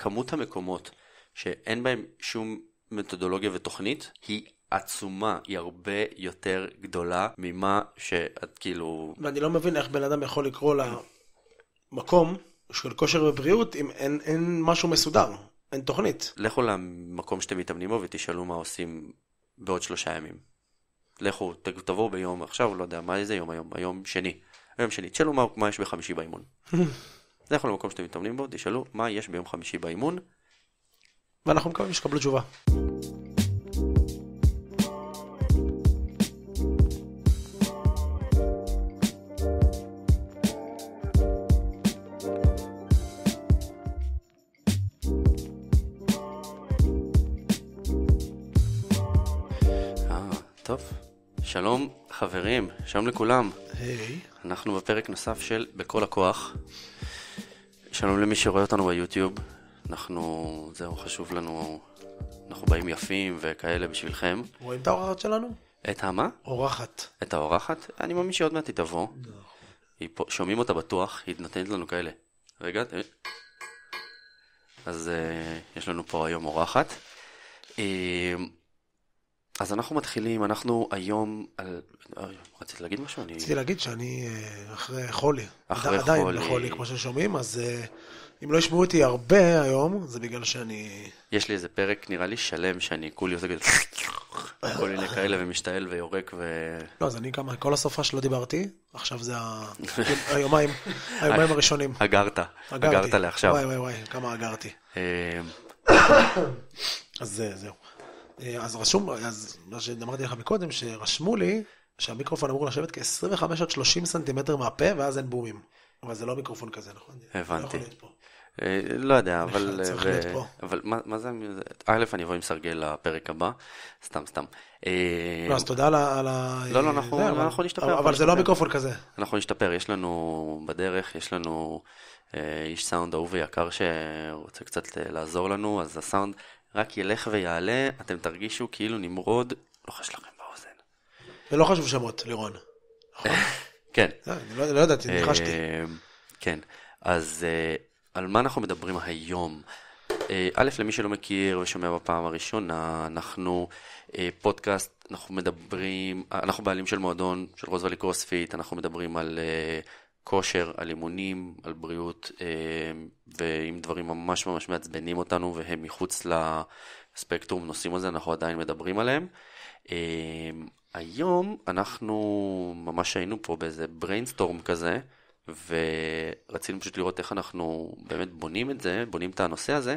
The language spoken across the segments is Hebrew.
כמות המקומות שאין בהם שום מתודולוגיה ותוכנית היא עצומה, היא הרבה יותר גדולה ממה שאת כאילו... ואני לא מבין איך בן אדם יכול לקרוא למקום של כושר ובריאות אם אין, אין משהו מסודר, אין תוכנית. לכו למקום שאתם מתאמנים בו ותשאלו מה עושים בעוד שלושה ימים. לכו, תבואו ביום עכשיו, לא יודע מה איזה יום היום, היום שני. היום שני, תשאלו מה, מה יש בחמישי באימון. לכו למקום שאתם מתאמנים בו, תשאלו מה יש ביום חמישי באימון. ואנחנו מקווים שתקבלו תשובה. אה, שלום חברים, שלום לכולם. היי. Hey. אנחנו בפרק נוסף של בכל הכוח. שלום למי שרואה אותנו ביוטיוב, אנחנו, זהו, חשוב לנו, אנחנו באים יפים וכאלה בשבילכם. רואים את האורחת שלנו? את המה? אורחת. את האורחת? אני מאמין שעוד מעט היא תבוא. נכון. היא פה, שומעים אותה בטוח, היא נותנת לנו כאלה. רגע, אה. אז אה, יש לנו פה היום אורחת. Uh, אז אנחנו מתחילים, אנחנו היום על... אה, רצית להגיד משהו? אני... רציתי להגיד שאני אה, אחרי חולי. אחרי עדיין חולי. עדיין בחולי, כמו ששומעים, אז אה, אם לא ישמעו אותי הרבה היום, זה בגלל שאני... יש לי איזה פרק, נראה לי, שלם, שאני כולי עושה כזה... כל מיני כאלה ומשתעל ויורק ו... לא, אז אני גם, כל הסופה שלא דיברתי, עכשיו זה היומיים, היומיים הראשונים. אגרת, אגרת לעכשיו. וואי וואי וואי, כמה אגרתי. אז זהו. אה, אז רשום, אז מה שאמרתי לך מקודם, שרשמו לי שהמיקרופון אמור לשבת כ-25 עד 30 סנטימטר מהפה, ואז אין בומים. אבל זה לא מיקרופון כזה, נכון? לא הבנתי. אה, לא יודע, אבל... אה, אבל מה זה... א', אני אבוא עם סרגל לפרק הבא, סתם, סתם. לא, אז תודה על ה... לא, לא, אנחנו נשתפר. אבל זה לא מיקרופון כזה. אנחנו נשתפר, יש לנו בדרך, יש לנו איש סאונד אהוב ויקר שרוצה קצת לעזור לנו, אז הסאונד רק ילך ויעלה, אתם תרגישו כאילו נמרוד לוחש לא לכם באוזן. ולא חשוב שמות, לירון. נכון. כן. אה, לא, לא ידעתי, ניחשתי. אמ, כן, אז אה, על מה אנחנו מדברים היום? אה, א', למי שלא מכיר ושומע בפעם הראשונה, אנחנו פודקאסט, אנחנו מדברים, אנחנו בעלים של מועדון של רוזוולי קרוספיט, אנחנו מדברים על כושר, על אימונים, על בריאות, אה, ואם דברים ממש ממש מעצבנים אותנו והם מחוץ לספקטרום נושאים הזה, אנחנו עדיין מדברים עליהם. אה, היום אנחנו ממש היינו פה באיזה בריינסטורם כזה, ורצינו פשוט לראות איך אנחנו באמת בונים את זה, בונים את הנושא הזה,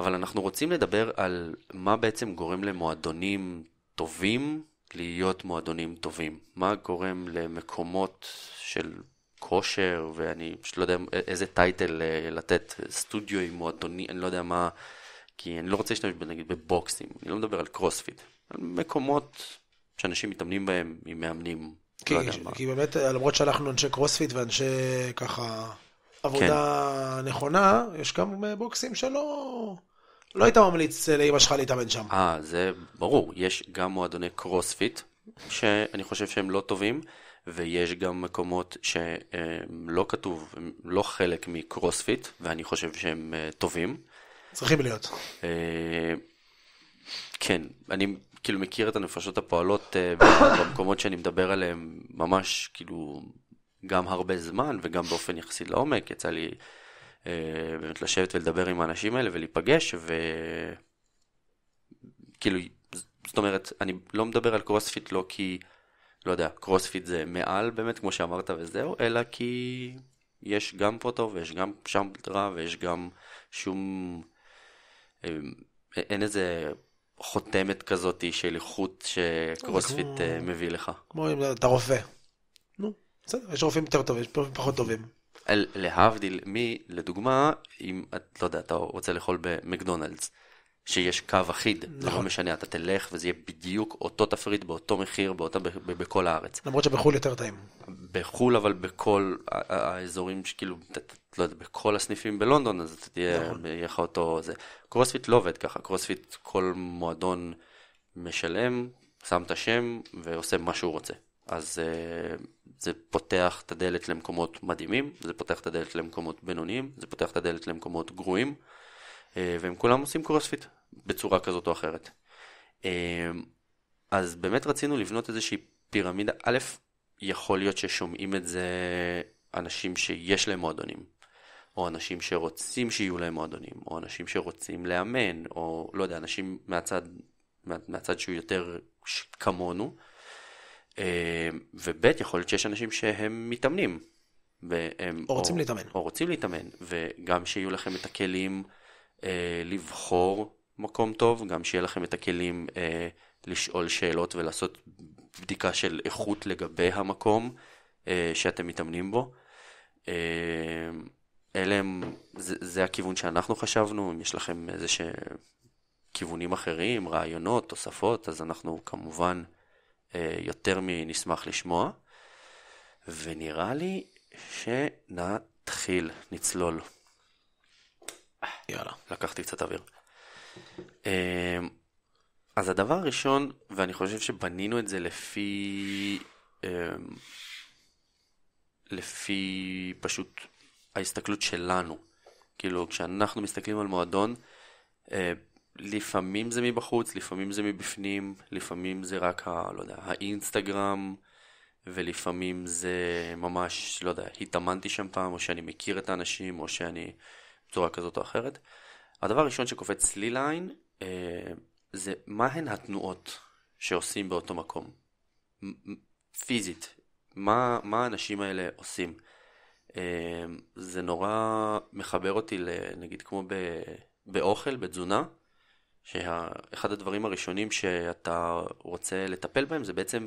אבל אנחנו רוצים לדבר על מה בעצם גורם למועדונים טובים להיות מועדונים טובים. מה גורם למקומות של כושר, ואני פשוט לא יודע איזה טייטל אה, לתת, אה, סטודיו עם מועדוני, אני לא יודע מה, כי אני לא רוצה להשתמש נגיד בבוקסים, אני לא מדבר על קרוספיט, על מקומות שאנשים מתאמנים בהם עם מאמנים. כי, לא כי, כי באמת, אה, למרות שאנחנו אנשי קרוספיט ואנשי ככה עבודה כן. נכונה, יש גם בוקסים שלא... לא היית ממליץ לאמא שלך להתאמן שם. אה, זה ברור. יש גם מועדוני קרוספיט, שאני חושב שהם לא טובים, ויש גם מקומות שלא כתוב, הם לא חלק מקרוספיט, ואני חושב שהם אה, טובים. צריכים להיות. אה, כן, אני כאילו מכיר את הנפשות הפועלות אה, במקומות שאני מדבר עליהם ממש כאילו גם הרבה זמן וגם באופן יחסי לעומק, יצא לי באמת לשבת ולדבר עם האנשים האלה ולהיפגש וכאילו, זאת אומרת, אני לא מדבר על קרוספיט לא כי לא יודע, קרוספיט זה מעל באמת, כמו שאמרת וזהו, אלא כי יש גם פוטו ויש גם שמפטרה ויש גם שום... אמ, אין איזה חותמת כזאת של איכות שקרוספיט כמו... אה, מביא לך. כמו אם אתה רופא. נו, בסדר, יש רופאים יותר טובים, יש רופאים פחות טובים. להבדיל מי, לדוגמה, אם את, לא יודע, אתה רוצה לאכול במקדונלדס. שיש קו אחיד, נכון. זה לא נכון. משנה, אתה תלך וזה יהיה בדיוק אותו תפריט, באותו מחיר, באותו, ב, ב, בכל הארץ. למרות שבחו"ל יותר טעים. בחו"ל, אבל בכל האזורים שכאילו, לא יודע, בכל הסניפים בלונדון, אז אתה תהיה, נכון. יהיה לך אותו זה. קרוספיט לא עובד ככה, קרוספיט כל מועדון משלם, שם את השם ועושה מה שהוא רוצה. אז אה, זה פותח את הדלת למקומות מדהימים, זה פותח את הדלת למקומות בינוניים, זה פותח את הדלת למקומות גרועים. אה, והם כולם עושים קרוספיט בצורה כזאת או אחרת. אה, אז באמת רצינו לבנות איזושהי פירמידה. א', יכול להיות ששומעים את זה אנשים שיש להם מועדונים, או אנשים שרוצים שיהיו להם מועדונים, או אנשים שרוצים לאמן, או לא יודע, אנשים מהצד, מה, מהצד שהוא יותר כמונו. אה, וב' יכול להיות שיש אנשים שהם מתאמנים. והם, או או רוצים להתאמן. או רוצים להתאמן, וגם שיהיו לכם את הכלים אה, לבחור מקום טוב, גם שיהיה לכם את הכלים אה, לשאול שאלות ולעשות בדיקה של איכות לגבי המקום אה, שאתם מתאמנים בו. אה, אלה הם, זה, זה הכיוון שאנחנו חשבנו, אם יש לכם איזה ש... כיוונים אחרים, רעיונות, תוספות, אז אנחנו כמובן אה, יותר מנשמח לשמוע. ונראה לי שנתחיל, נצלול. יאללה, לקחתי קצת אוויר. אמ, אז הדבר הראשון, ואני חושב שבנינו את זה לפי... אמ, לפי פשוט ההסתכלות שלנו. כאילו, כשאנחנו מסתכלים על מועדון, אה, לפעמים זה מבחוץ, לפעמים זה מבפנים, לפעמים זה רק ה... לא יודע, האינסטגרם, ולפעמים זה ממש, לא יודע, התאמנתי שם פעם, או שאני מכיר את האנשים, או שאני... בצורה כזאת או אחרת. הדבר הראשון שקופץ לי לעין אה, זה מהן התנועות שעושים באותו מקום. פיזית, מה, מה האנשים האלה עושים. אה, זה נורא מחבר אותי לנגיד כמו ב, באוכל, בתזונה, שאחד הדברים הראשונים שאתה רוצה לטפל בהם זה בעצם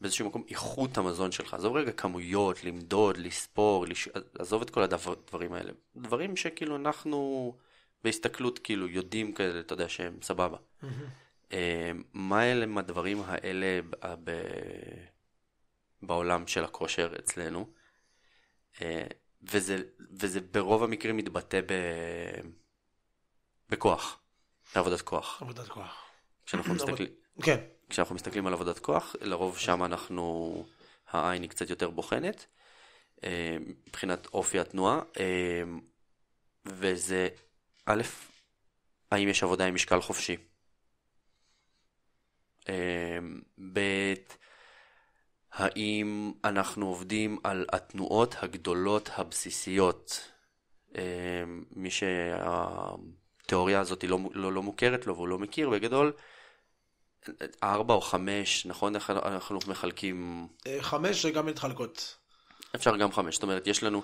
באיזשהו מקום איכות המזון שלך. עזוב רגע כמויות, למדוד, לספור, לש... עזוב את כל הדברים האלה. דברים שכאילו אנחנו בהסתכלות כאילו יודעים כאלה, אתה יודע שהם סבבה. Mm-hmm. מה אלה הם הדברים האלה ב... אה, בעולם של הכושר אצלנו? אה, וזה, וזה ברוב המקרים מתבטא ב... בכוח, בעבודת כוח. עבודת כוח. כשאנחנו מסתכלים... כן. כשאנחנו מסתכלים על עבודת כוח, לרוב שם אנחנו, העין היא קצת יותר בוחנת, אה, מבחינת אופי התנועה, אה, וזה, א', האם יש עבודה עם משקל חופשי? אה, ב', האם אנחנו עובדים על התנועות הגדולות הבסיסיות? מי שהתיאוריה הזאת לא, לא, לא מוכרת לו והוא לא מכיר בגדול, ארבע או חמש, נכון? איך אנחנו מחלקים... אה, חמש זה גם מתחלקות. אפשר גם חמש, זאת אומרת, יש לנו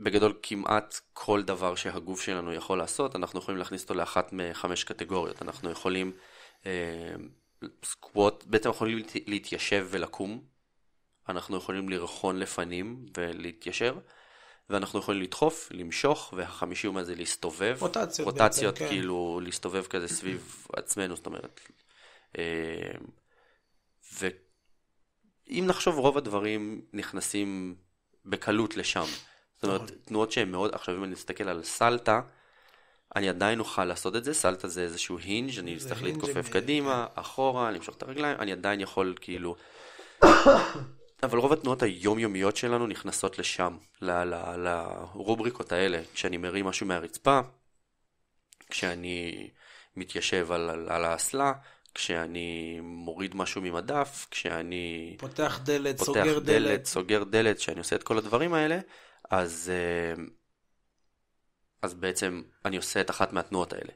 בגדול כמעט כל דבר שהגוף שלנו יכול לעשות, אנחנו יכולים להכניס אותו לאחת מחמש קטגוריות. אנחנו יכולים אה, סקווט, בעצם יכולים להתיישב ולקום, אנחנו יכולים לרחון לפנים ולהתיישר, ואנחנו יכולים לדחוף, למשוך, והחמישי הוא מה זה להסתובב. רוטציות. רוטציות, בעצם, כן. כאילו, כן. להסתובב כזה סביב עצמנו, זאת אומרת, אה, ואם נחשוב רוב הדברים נכנסים בקלות לשם. זאת אומרת, נכון. תנועות שהן מאוד, עכשיו אם אני אסתכל על סלטה, אני עדיין אוכל לעשות את זה, סלטה זה איזשהו הינג', אני אצטרך להתכופף קדימה, כן. אחורה, למשוך את הרגליים, אני עדיין יכול כאילו... אבל רוב התנועות היומיומיות שלנו נכנסות לשם, לרובריקות האלה, כשאני מרים משהו מהרצפה, כשאני מתיישב על, על האסלה, כשאני מוריד משהו ממדף, כשאני... פותח דלת, פותח סוגר דלת. דלת, סוגר דלת, כשאני עושה את כל הדברים האלה, אז, אה, אז בעצם אני עושה את אחת מהתנועות האלה.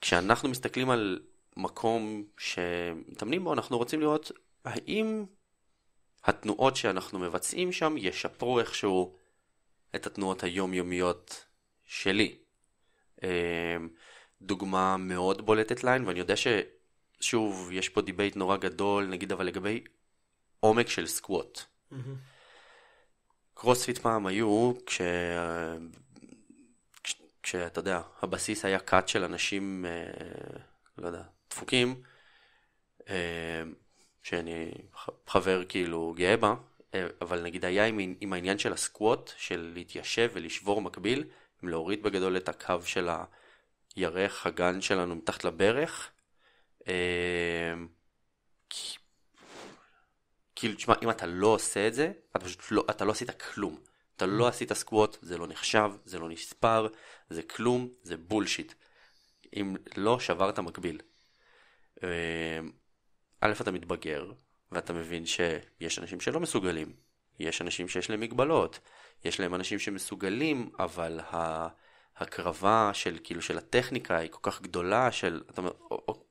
כשאנחנו מסתכלים על מקום שמתאמנים בו, אנחנו רוצים לראות האם התנועות שאנחנו מבצעים שם ישפרו איכשהו את התנועות היומיומיות שלי. אה, דוגמה מאוד בולטת ליין, ואני יודע ש... שוב, יש פה דיבייט נורא גדול, נגיד אבל לגבי עומק של סקווט. קרוספיט פעם היו, כש... כשאתה יודע, הבסיס היה קאט של אנשים, אה, לא יודע, דפוקים, אה, שאני חבר כאילו גאה בה, אה, אבל נגיד היה עם, עם העניין של הסקווט, של להתיישב ולשבור מקביל, להוריד בגדול את הקו של הירך הגן שלנו מתחת לברך, אמ, כאילו, תשמע, אם אתה לא עושה את זה, אתה פשוט לא, אתה לא עשית כלום. אתה לא עשית סקווט, זה לא נחשב, זה לא נספר, זה כלום, זה בולשיט. אם לא, שברת מקביל. אמ, א', אתה מתבגר, ואתה מבין שיש אנשים שלא מסוגלים. יש אנשים שיש להם מגבלות. יש להם אנשים שמסוגלים, אבל ה... הקרבה של כאילו של הטכניקה היא כל כך גדולה של, אתה אומר,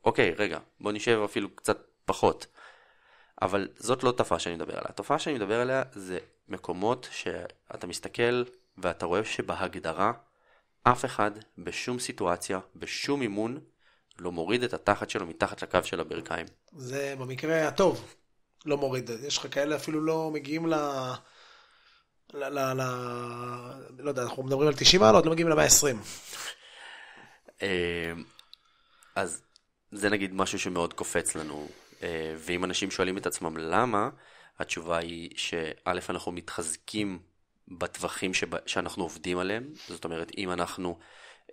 אוקיי, רגע, בוא נשב אפילו קצת פחות. אבל זאת לא תופעה שאני מדבר עליה. התופעה שאני מדבר עליה זה מקומות שאתה מסתכל ואתה רואה שבהגדרה אף אחד בשום סיטואציה, בשום אימון, לא מוריד את התחת שלו מתחת לקו של הברכיים. זה במקרה הטוב לא מוריד. יש לך כאלה אפילו לא מגיעים ל... לה... ל... ל, ל לא יודע, אנחנו מדברים על 90 מעלות, לא מגיעים ל-120. אה, אז זה נגיד משהו שמאוד קופץ לנו, אה, ואם אנשים שואלים את עצמם למה, התשובה היא שא', אנחנו מתחזקים בטווחים שבה, שאנחנו עובדים עליהם, זאת אומרת, אם אנחנו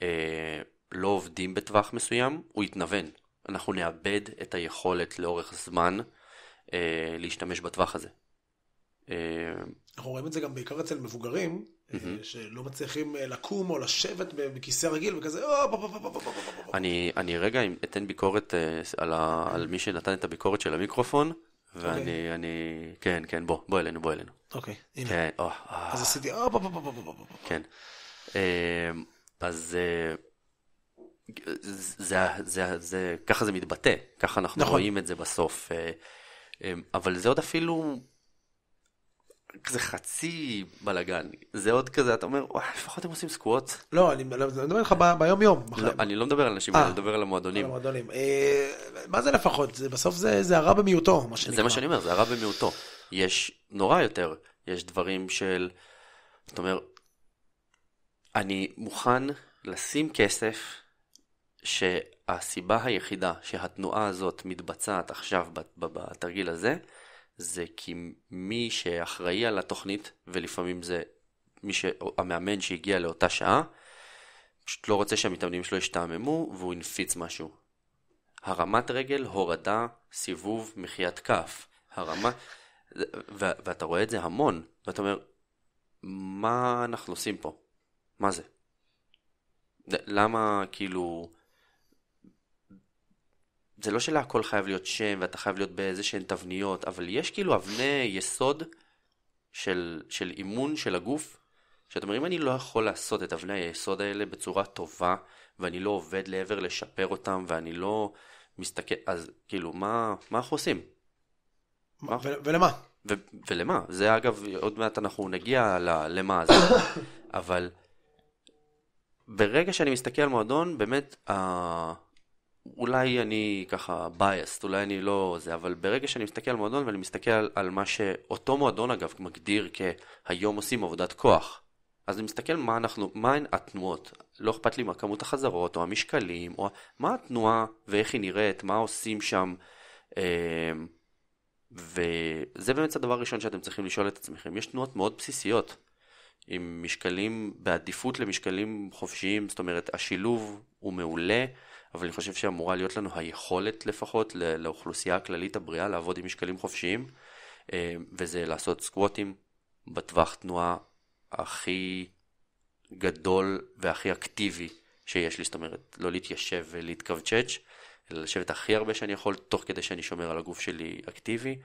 אה, לא עובדים בטווח מסוים, הוא יתנוון. אנחנו נאבד את היכולת לאורך זמן אה, להשתמש בטווח הזה. אה, אנחנו רואים את זה גם בעיקר אצל מבוגרים, שלא מצליחים לקום או לשבת בכיסא רגיל וכזה, אני רגע אתן ביקורת על מי שנתן את הביקורת של המיקרופון, ואני, אני, כן, כן, בוא, בוא אלינו, בוא אלינו. אוקיי, הנה. אז עשיתי, כן. אז זה, ככה זה מתבטא, ככה אנחנו רואים את זה בסוף. אבל זה עוד אפילו כזה חצי בלאגן, זה עוד כזה, אתה אומר, וואי, לפחות הם עושים סקוואט. לא, אני לא, לא מדבר איתך ביום יום. לא, אני לא מדבר על אנשים, אני אה. מדבר על המועדונים. על המועדונים. אה, מה זה לפחות? בסוף זה הרע במיעוטו, מה שנקרא. זה מה שאני אומר, זה הרע במיעוטו. יש נורא יותר, יש דברים של, אתה אומר, אני מוכן לשים כסף שהסיבה היחידה שהתנועה הזאת מתבצעת עכשיו בתרגיל הזה, זה כי מי שאחראי על התוכנית, ולפעמים זה מי שהמאמן שהגיע לאותה שעה, פשוט לא רוצה שהמתאמנים שלו ישתעממו, והוא הנפיץ משהו. הרמת רגל, הורדה, סיבוב, מחיית כף. הרמה... ו- ואתה רואה את זה המון, ואתה אומר, מה אנחנו עושים פה? מה זה? למה כאילו זה לא שלהכל חייב להיות שם ואתה חייב להיות באיזה שהן תבניות, אבל יש כאילו אבני יסוד של, של אימון של הגוף, שאתה אומר, אם אני לא יכול לעשות את אבני היסוד האלה בצורה טובה, ואני לא עובד לעבר לשפר אותם, ואני לא מסתכל, אז כאילו, מה, מה אנחנו עושים? מה? ו- ולמה? ו- ולמה? זה אגב, עוד מעט אנחנו נגיע ל- למה זה, אבל ברגע שאני מסתכל על מועדון, באמת, ה... אולי אני ככה biased, אולי אני לא זה, אבל ברגע שאני מסתכל על מועדון ואני מסתכל על, מה שאותו מועדון אגב מגדיר כהיום עושים עבודת כוח. אז אני מסתכל מה אנחנו, מהן התנועות, לא אכפת לי מה כמות החזרות או המשקלים, או מה התנועה ואיך היא נראית, מה עושים שם. אה, וזה באמת הדבר הראשון שאתם צריכים לשאול את עצמכם, יש תנועות מאוד בסיסיות. עם משקלים, בעדיפות למשקלים חופשיים, זאת אומרת, השילוב הוא מעולה. אבל אני חושב שאמורה להיות לנו היכולת לפחות לאוכלוסייה הכללית הבריאה לעבוד עם משקלים חופשיים, אה, וזה לעשות סקווטים בטווח תנועה הכי גדול והכי אקטיבי שיש לי, זאת אומרת, לא להתיישב ולהתכווצ'ץ', אלא לשבת הכי הרבה שאני יכול, תוך כדי שאני שומר על הגוף שלי אקטיבי,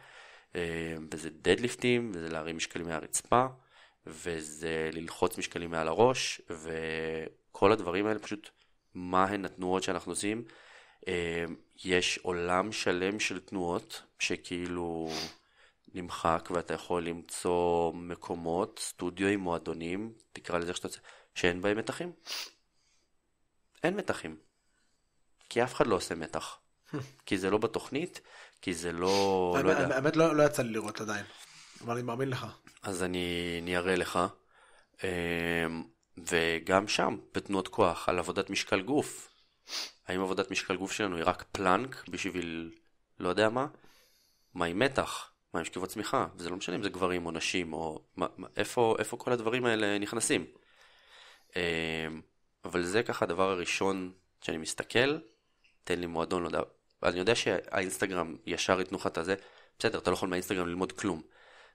אה, וזה דדליפטים, וזה להרים משקלים מהרצפה, וזה ללחוץ משקלים מעל הראש, וכל הדברים האלה פשוט... מה הן התנועות שאנחנו עושים. אה, יש עולם שלם של תנועות שכאילו נמחק ואתה יכול למצוא מקומות, סטודיו עם מועדונים, תקרא לזה איך שאתה רוצה, שאין בהם מתחים. אין מתחים. כי אף אחד לא עושה מתח. כי זה לא בתוכנית, כי זה לא... לא יודע. האמת לא, לא יצא לי לראות עדיין, אבל אני מאמין לך. אז אני אראה לך. אמ, וגם שם, בתנועות כוח, על עבודת משקל גוף. האם עבודת משקל גוף שלנו היא רק פלנק בשביל לא יודע מה? מה עם מתח? מה עם שכיבות צמיחה? וזה לא משנה אם זה גברים או נשים, או מה, איפה, איפה כל הדברים האלה נכנסים. אמ, אבל זה ככה הדבר הראשון שאני מסתכל, תן לי מועדון, לא יודע. אני יודע שהאינסטגרם ישר ייתנו לך את הזה, בסדר, אתה לא יכול מהאינסטגרם ללמוד כלום.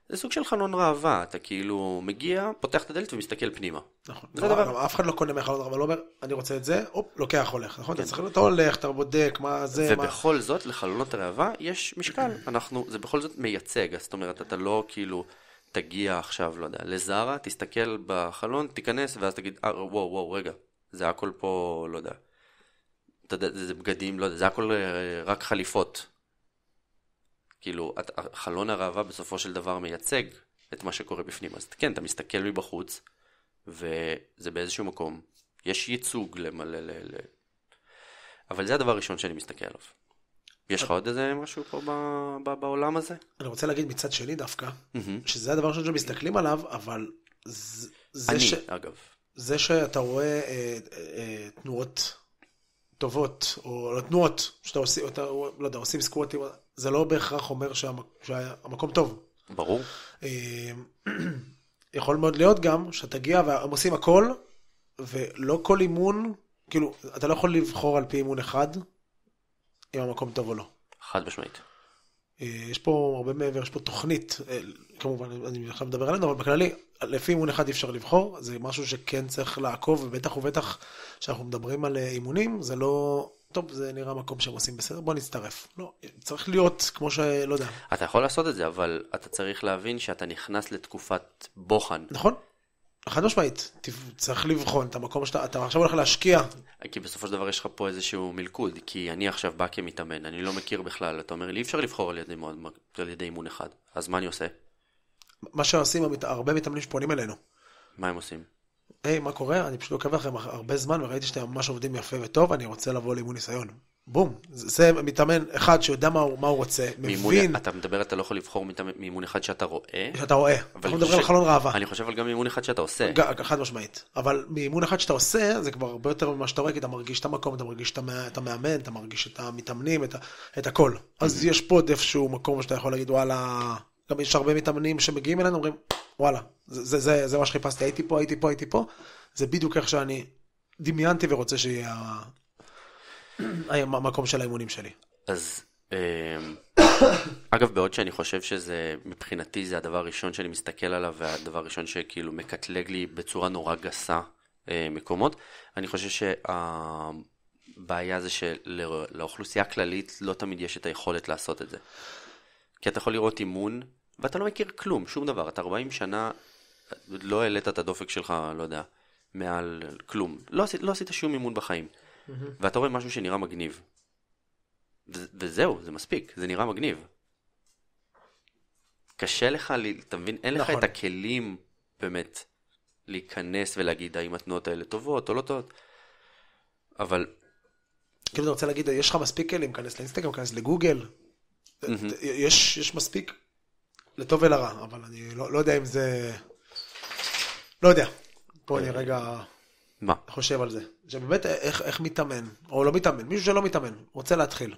זה סוג של חלון ראווה, אתה כאילו מגיע, פותח את הדלת ומסתכל פנימה. נכון. זה דבר. אף אחד לא קונה מהחלון ראווה, לא אומר, אני רוצה את זה, הופ, לוקח, הולך, נכון? אתה כן. צריך, אתה הולך, אתה בודק, מה זה, מה... ובכל זאת, לחלונות ראווה יש משקל. אנחנו, זה בכל זאת מייצג, זאת אומרת, אתה לא כאילו, תגיע עכשיו, לא יודע, לזרה, תסתכל בחלון, תיכנס, ואז תגיד, אה, וואו, וואו, רגע, זה הכל פה, לא יודע. אתה יודע, זה בגדים, לא יודע, זה הכל אה, רק חליפות. כאילו, את, חלון הראווה בסופו של דבר מייצג את מה שקורה בפנים. אז כן, אתה מסתכל מבחוץ, וזה באיזשהו מקום, יש ייצוג למלא, ל, ל... אבל זה הדבר הראשון שאני מסתכל עליו. יש לך עוד איזה משהו פה ב, ב, בעולם הזה? אני רוצה להגיד מצד שני דווקא, שזה הדבר הראשון שמסתכלים עליו, אבל זה, זה אני, ש... אגב. זה שאתה רואה אה, אה, תנועות טובות, או לא, תנועות, שאתה עושה, אתה, לא יודע, עושים סקווטים, זה לא בהכרח אומר שהמק... שהמקום טוב. ברור. אה, יכול מאוד להיות גם שתגיע והם עושים הכל, ולא כל אימון, כאילו, אתה לא יכול לבחור על פי אימון אחד, אם המקום טוב או לא. חד משמעית. אה, יש פה הרבה מעבר, יש פה תוכנית, אה, כמובן, אני עכשיו מדבר עלינו, אבל בכללי, לפי אימון אחד אי אפשר לבחור, זה משהו שכן צריך לעקוב, ובטח ובטח כשאנחנו מדברים על אימונים, זה לא טוב, זה נראה מקום שהם עושים בסדר, בוא נצטרף. לא, צריך להיות כמו שלא יודע. אתה יכול לעשות את זה, אבל אתה צריך להבין שאתה נכנס לתקופת בוחן. נכון. חד משמעית, צריך לבחון את המקום שאתה, אתה עכשיו הולך להשקיע. כי בסופו של דבר יש לך פה איזשהו מלכוד, כי אני עכשיו בא כמתאמן, אני לא מכיר בכלל, אתה אומר לי, אי אפשר לבחור על ידי, על ידי אימון אחד, אז מה אני עושה? מה שעושים הרבה מתאמנים שפונים אלינו. מה הם עושים? היי, מה קורה? אני פשוט עוקב לכם הרבה זמן וראיתי שאתם ממש עובדים יפה וטוב, אני רוצה לבוא לאימון ניסיון. בום. זה מתאמן אחד שיודע מה הוא, מה הוא רוצה, מימון, מבין. אתה מדבר, אתה לא יכול לבחור מאימון אחד שאתה רואה. שאתה רואה. אנחנו מדברים על חלון ראווה. אני חושב על גם מאימון אחד שאתה עושה. חד משמעית. אבל מאימון אחד שאתה עושה, זה כבר הרבה יותר ממה שאתה רואה, כי אתה מרגיש את המקום, אתה מרגיש את המאמן, אתה מרגיש את המתאמנים, את, את הכל. אז mm-hmm. יש פה עוד איפשהו מקום שאתה יכול להגיד, וואלה... גם יש הרבה מתאמנים שמגיעים אלינו, אומרים, וואלה, זה, זה, זה, זה מה שחיפשתי, הייתי פה, הייתי פה, הייתי פה, זה בדיוק איך שאני דמיינתי ורוצה שיהיה המקום של האימונים שלי. אז אמ, אגב, בעוד שאני חושב שזה, מבחינתי זה הדבר הראשון שאני מסתכל עליו, והדבר הראשון שכאילו מקטלג לי בצורה נורא גסה אה, מקומות, אני חושב שהבעיה זה שלאוכלוסייה של... הכללית לא תמיד יש את היכולת לעשות את זה. כי אתה יכול לראות אימון ואתה לא מכיר כלום, שום דבר. אתה 40 שנה, לא העלית את הדופק שלך, לא יודע, מעל כלום. לא, עשית, לא עשית שום אימון בחיים. Mm-hmm. ואתה רואה משהו שנראה מגניב. ו- וזהו, זה מספיק, זה נראה מגניב. קשה לך, אתה מבין, אין נכון. לך את הכלים באמת להיכנס ולהגיד האם התנועות האלה טובות או לא טובות, אבל... כאילו אני רוצה להגיד, יש לך מספיק כלים, כנס לאינסטגרם, כנס לגוגל, mm-hmm. יש, יש מספיק לטוב ולרע, אבל אני לא, לא יודע אם זה... לא יודע. בוא אני אה, רגע... מה? חושב על זה. שבאמת, איך, איך מתאמן, או לא מתאמן, מישהו שלא מתאמן, רוצה להתחיל.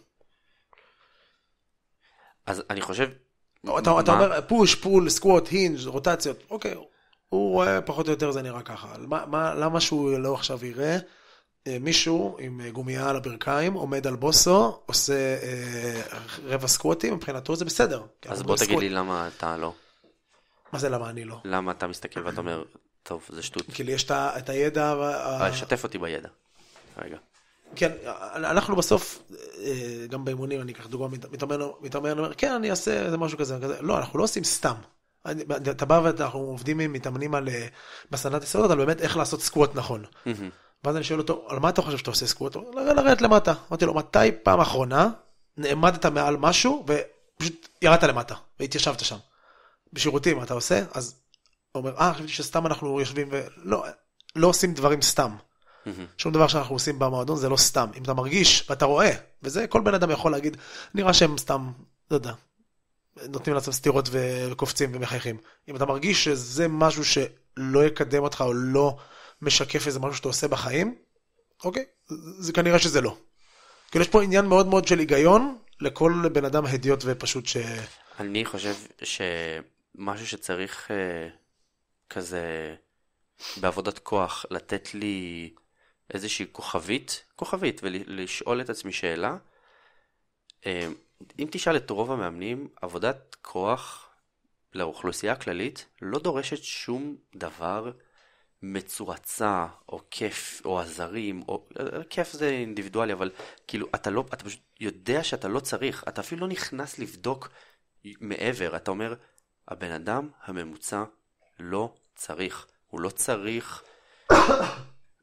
אז אני חושב... לא, אתה, אתה אומר פוש, פול, סקווט, הינג', רוטציות, אוקיי, הוא רואה פחות או יותר זה נראה ככה. מה, מה, למה שהוא לא עכשיו יראה אה, מישהו עם אה, גומייה על הברכיים, עומד על בוסו, עושה אה, רבע סקווטים, מבחינתו זה בסדר. אז בוא תגיד לי למה אתה לא. מה זה למה אני לא? למה אתה מסתכל ואתה אומר, טוב, זה שטות. כי לי יש את הידע... שתף אותי בידע. רגע. כן, אנחנו בסוף, גם באימונים, אני אקח דוגמה, מתאמן, אומר, כן, אני אעשה איזה משהו כזה, כזה, לא, אנחנו לא עושים סתם. אתה בא ואנחנו עובדים עם מתאמנים על בסנת יסודות, על באמת איך לעשות סקווט נכון. Mm-hmm. ואז אני שואל אותו, על מה אתה חושב שאתה עושה סקווט? הוא אומר, לרדת למטה. אמרתי לו, מתי פעם אחרונה נעמדת מעל משהו ופשוט ירדת למטה והתיישבת שם? בשירותים אתה עושה? אז הוא אומר, אה, חשבתי שסתם אנחנו יושבים ולא, לא עושים דברים סתם. שום דבר שאנחנו עושים במועדון זה לא סתם. אם אתה מרגיש ואתה רואה, וזה כל בן אדם יכול להגיד, נראה שהם סתם, לא יודע, נותנים לעצמם סטירות וקופצים ומחייכים. אם אתה מרגיש שזה משהו שלא יקדם אותך או לא משקף איזה משהו שאתה עושה בחיים, אוקיי? זה זה כנראה שזה לא. כאילו יש פה עניין מאוד מאוד של היגיון לכל בן אדם הדיוט ופשוט ש... אני חושב שמשהו שצריך uh, כזה בעבודת כוח לתת לי איזושהי כוכבית, כוכבית, ולשאול את עצמי שאלה. uh, אם תשאל את רוב המאמנים, עבודת כוח לאוכלוסייה הכללית לא דורשת שום דבר. מצורצה, או כיף, או עזרים, או... אה, אה, כיף זה אינדיבידואלי, אבל כאילו, אתה לא, אתה פשוט יודע שאתה לא צריך, אתה אפילו לא נכנס לבדוק מעבר, אתה אומר, הבן אדם הממוצע לא צריך, הוא לא צריך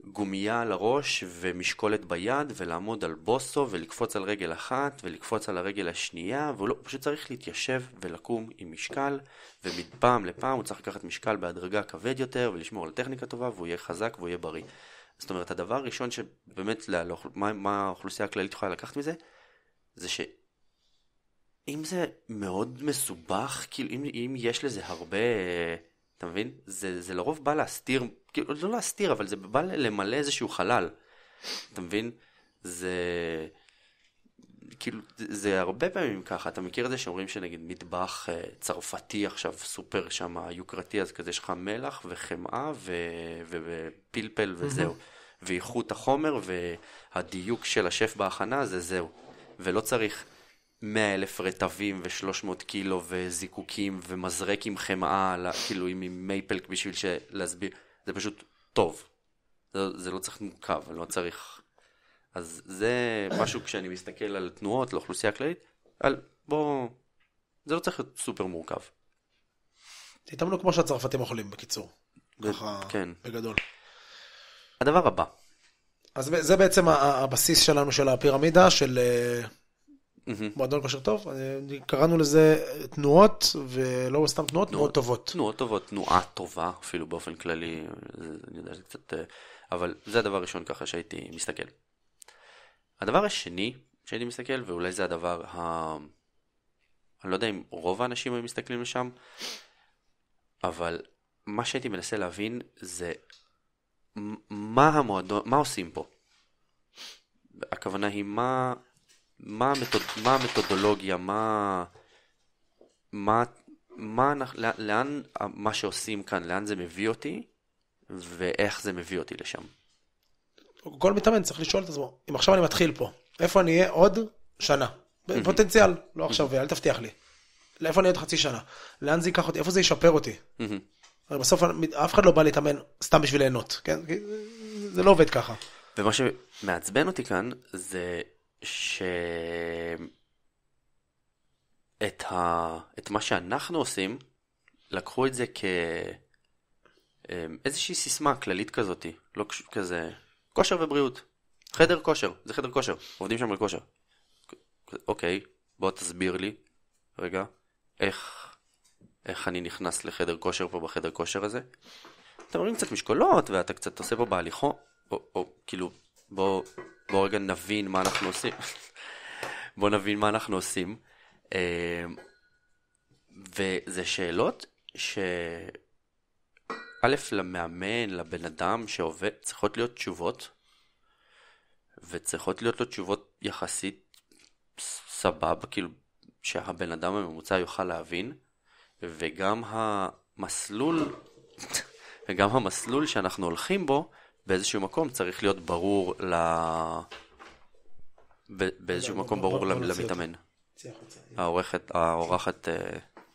גומייה על הראש ומשקולת ביד ולעמוד על בוסו ולקפוץ על רגל אחת ולקפוץ על הרגל השנייה והוא לא, פשוט צריך להתיישב ולקום עם משקל ומפעם לפעם הוא צריך לקחת משקל בהדרגה כבד יותר ולשמור על טכניקה טובה והוא יהיה חזק והוא יהיה בריא. זאת אומרת הדבר הראשון שבאמת לא, לא, מה, מה האוכלוסייה הכללית יכולה לקחת מזה זה שאם זה מאוד מסובך כאילו אם, אם יש לזה הרבה אתה מבין? זה, זה לרוב בא להסתיר, כאילו לא להסתיר, אבל זה בא למלא איזשהו חלל. אתה מבין? זה... כאילו, זה הרבה פעמים ככה, אתה מכיר את זה שאומרים שנגיד מטבח אה, צרפתי עכשיו סופר שם יוקרתי, אז כזה יש לך מלח וחמאה ו... ופלפל וזהו. ואיכות החומר והדיוק של השף בהכנה זה זהו. ולא צריך 100 אלף רטבים ו-300 קילו וזיקוקים ומזרק עם חמאה, כאילו עם מייפלק בשביל להסביר, זה פשוט טוב. זה, זה לא צריך מורכב, לא צריך... אז זה משהו כשאני מסתכל על תנועות לאוכלוסייה הכללית, על בואו... זה לא צריך להיות סופר מורכב. תתאמנו כמו שהצרפתים אוכלים, בקיצור. ככה, כן. בגדול. הדבר הבא. אז זה בעצם הבסיס שלנו של הפירמידה, של אה, מועדון כושר טוב, קראנו לזה תנועות, ולא סתם תנועות, תנועות טובות. תנועות טובות, תנועה טובה אפילו באופן כללי, אני יודע שזה קצת, אה, אבל זה הדבר הראשון ככה שהייתי מסתכל. הדבר השני שהייתי מסתכל, ואולי זה הדבר ה... אני לא יודע אם רוב האנשים היו מסתכלים לשם, אבל מה שהייתי מנסה להבין זה מה המועדון, מה עושים פה? הכוונה היא מה, מה, המתוד, מה המתודולוגיה, מה... מה, מה אנחנו, לאן אה, מה שעושים כאן, לאן זה מביא אותי, ואיך זה מביא אותי לשם. כל מתאמן צריך לשאול את עצמו, אם עכשיו אני מתחיל פה, איפה אני אהיה עוד שנה? פוטנציאל, לא עכשיו, אל תבטיח לי. לאיפה אני עוד חצי שנה? לאן זה ייקח אותי? איפה זה ישפר אותי? הרי בסוף אף אחד לא בא להתאמן סתם בשביל ליהנות, כן? זה לא עובד ככה. ומה שמעצבן אותי כאן זה ש... את, ה... את מה שאנחנו עושים, לקחו את זה כאיזושהי אמ, סיסמה כללית כזאת, לא כזה, כושר ובריאות. חדר כושר, זה חדר כושר, עובדים שם על כושר. אוקיי, בוא תסביר לי, רגע, איך, איך אני נכנס לחדר כושר פה בחדר כושר הזה? אתה מרים קצת משקולות, ואתה קצת עושה פה בהליכו, או, או כאילו, בואו בוא רגע נבין מה אנחנו עושים. בואו נבין מה אנחנו עושים. אה, וזה שאלות ש... א', למאמן, לבן אדם שעובד, צריכות להיות תשובות, וצריכות להיות לו תשובות יחסית סבבה, כאילו שהבן אדם הממוצע יוכל להבין, וגם המסלול, וגם המסלול שאנחנו הולכים בו, באיזשהו מקום צריך להיות ברור ל... באיזשהו מקום ברור למתאמן. העורכת, האורחת, אה,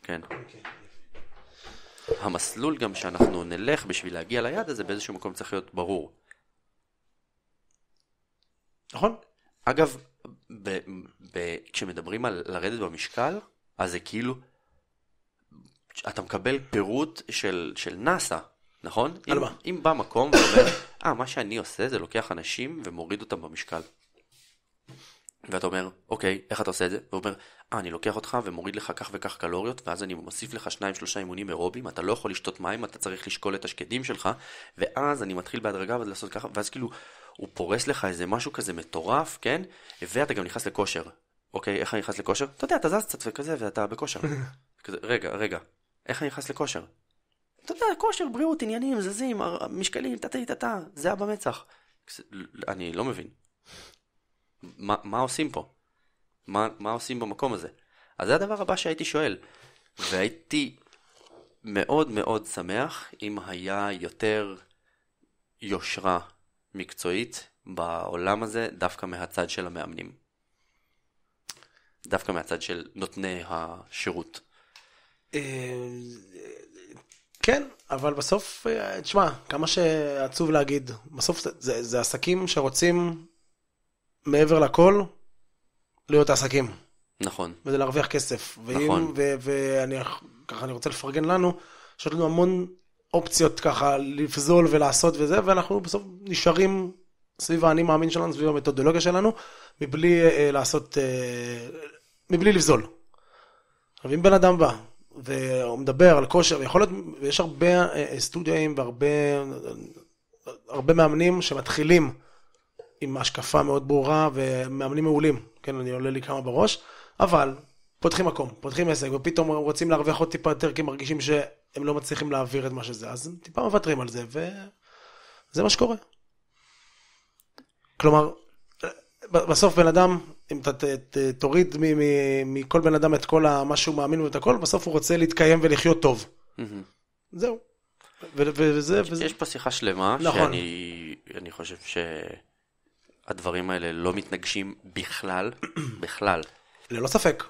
כן. אוקיי, אוקיי. המסלול גם שאנחנו נלך בשביל להגיע ליעד הזה באיזשהו מקום צריך להיות ברור. נכון. אגב, ב, ב, כשמדברים על לרדת במשקל, אז זה כאילו, אתה מקבל פירוט של, של נאסא, נכון? על אם, מה? אם בא מקום ואומר, אה, מה שאני עושה זה לוקח אנשים ומוריד אותם במשקל. ואתה אומר, אוקיי, איך אתה עושה את זה? והוא אומר, אה, אני לוקח אותך ומוריד לך כך וכך קלוריות, ואז אני מוסיף לך שניים שלושה אימונים אירובים, אתה לא יכול לשתות מים, אתה צריך לשקול את השקדים שלך, ואז אני מתחיל בהדרגה ואז לעשות ככה, ואז כאילו, הוא פורס לך איזה משהו כזה מטורף, כן? ואתה גם נכנס לכושר. אוקיי, איך אני נכנס לכושר? אתה יודע, אתה זז קצת וכזה, ואתה בכושר. כזה, רגע, רגע, איך אני נכנס לכושר? אתה יודע, כושר, בריאות, עניינים, זזים, משקלים, טה-טה-טה-טה, זה היה במצח. אני לא מבין. מה, מה עושים פה? מה, מה עושים במקום הזה? אז זה הדבר הבא שהייתי שואל. והייתי מאוד מאוד שמח אם היה יותר יושרה מקצועית בעולם הזה, דווקא מהצד של המאמנים. דווקא מהצד של נותני השירות. אה, כן, אבל בסוף, אה, תשמע, כמה שעצוב להגיד, בסוף זה, זה, זה עסקים שרוצים מעבר לכל להיות עסקים. נכון. וזה להרוויח כסף. ואם, נכון. ו, ואני ככה, אני רוצה לפרגן לנו, יש לנו המון אופציות ככה לפזול ולעשות וזה, ואנחנו בסוף נשארים סביב האני מאמין שלנו, סביב המתודולוגיה שלנו, מבלי אה, לעשות, אה, מבלי לפזול. אבל אם בן אדם בא והוא מדבר על כושר, יכול להיות, ויש הרבה אה, אה, סטודיואים והרבה הרבה מאמנים שמתחילים עם השקפה מאוד ברורה ומאמנים מעולים, כן, אני עולה לי כמה בראש, אבל פותחים מקום, פותחים עסק, ופתאום רוצים להרוויח עוד טיפה יותר כי הם מרגישים שהם לא מצליחים להעביר את מה שזה, אז הם טיפה מוותרים על זה, וזה מה שקורה. כלומר, אה, בסוף בן אדם אם אתה ת, ת, תוריד מ, מ, מכל בן אדם את כל מה שהוא מאמין ואת הכל, בסוף הוא רוצה להתקיים ולחיות טוב. זהו. ו, וזה, וזה... יש פה שיחה שלמה, נכון. שאני חושב שהדברים האלה לא מתנגשים בכלל, בכלל. ללא ספק.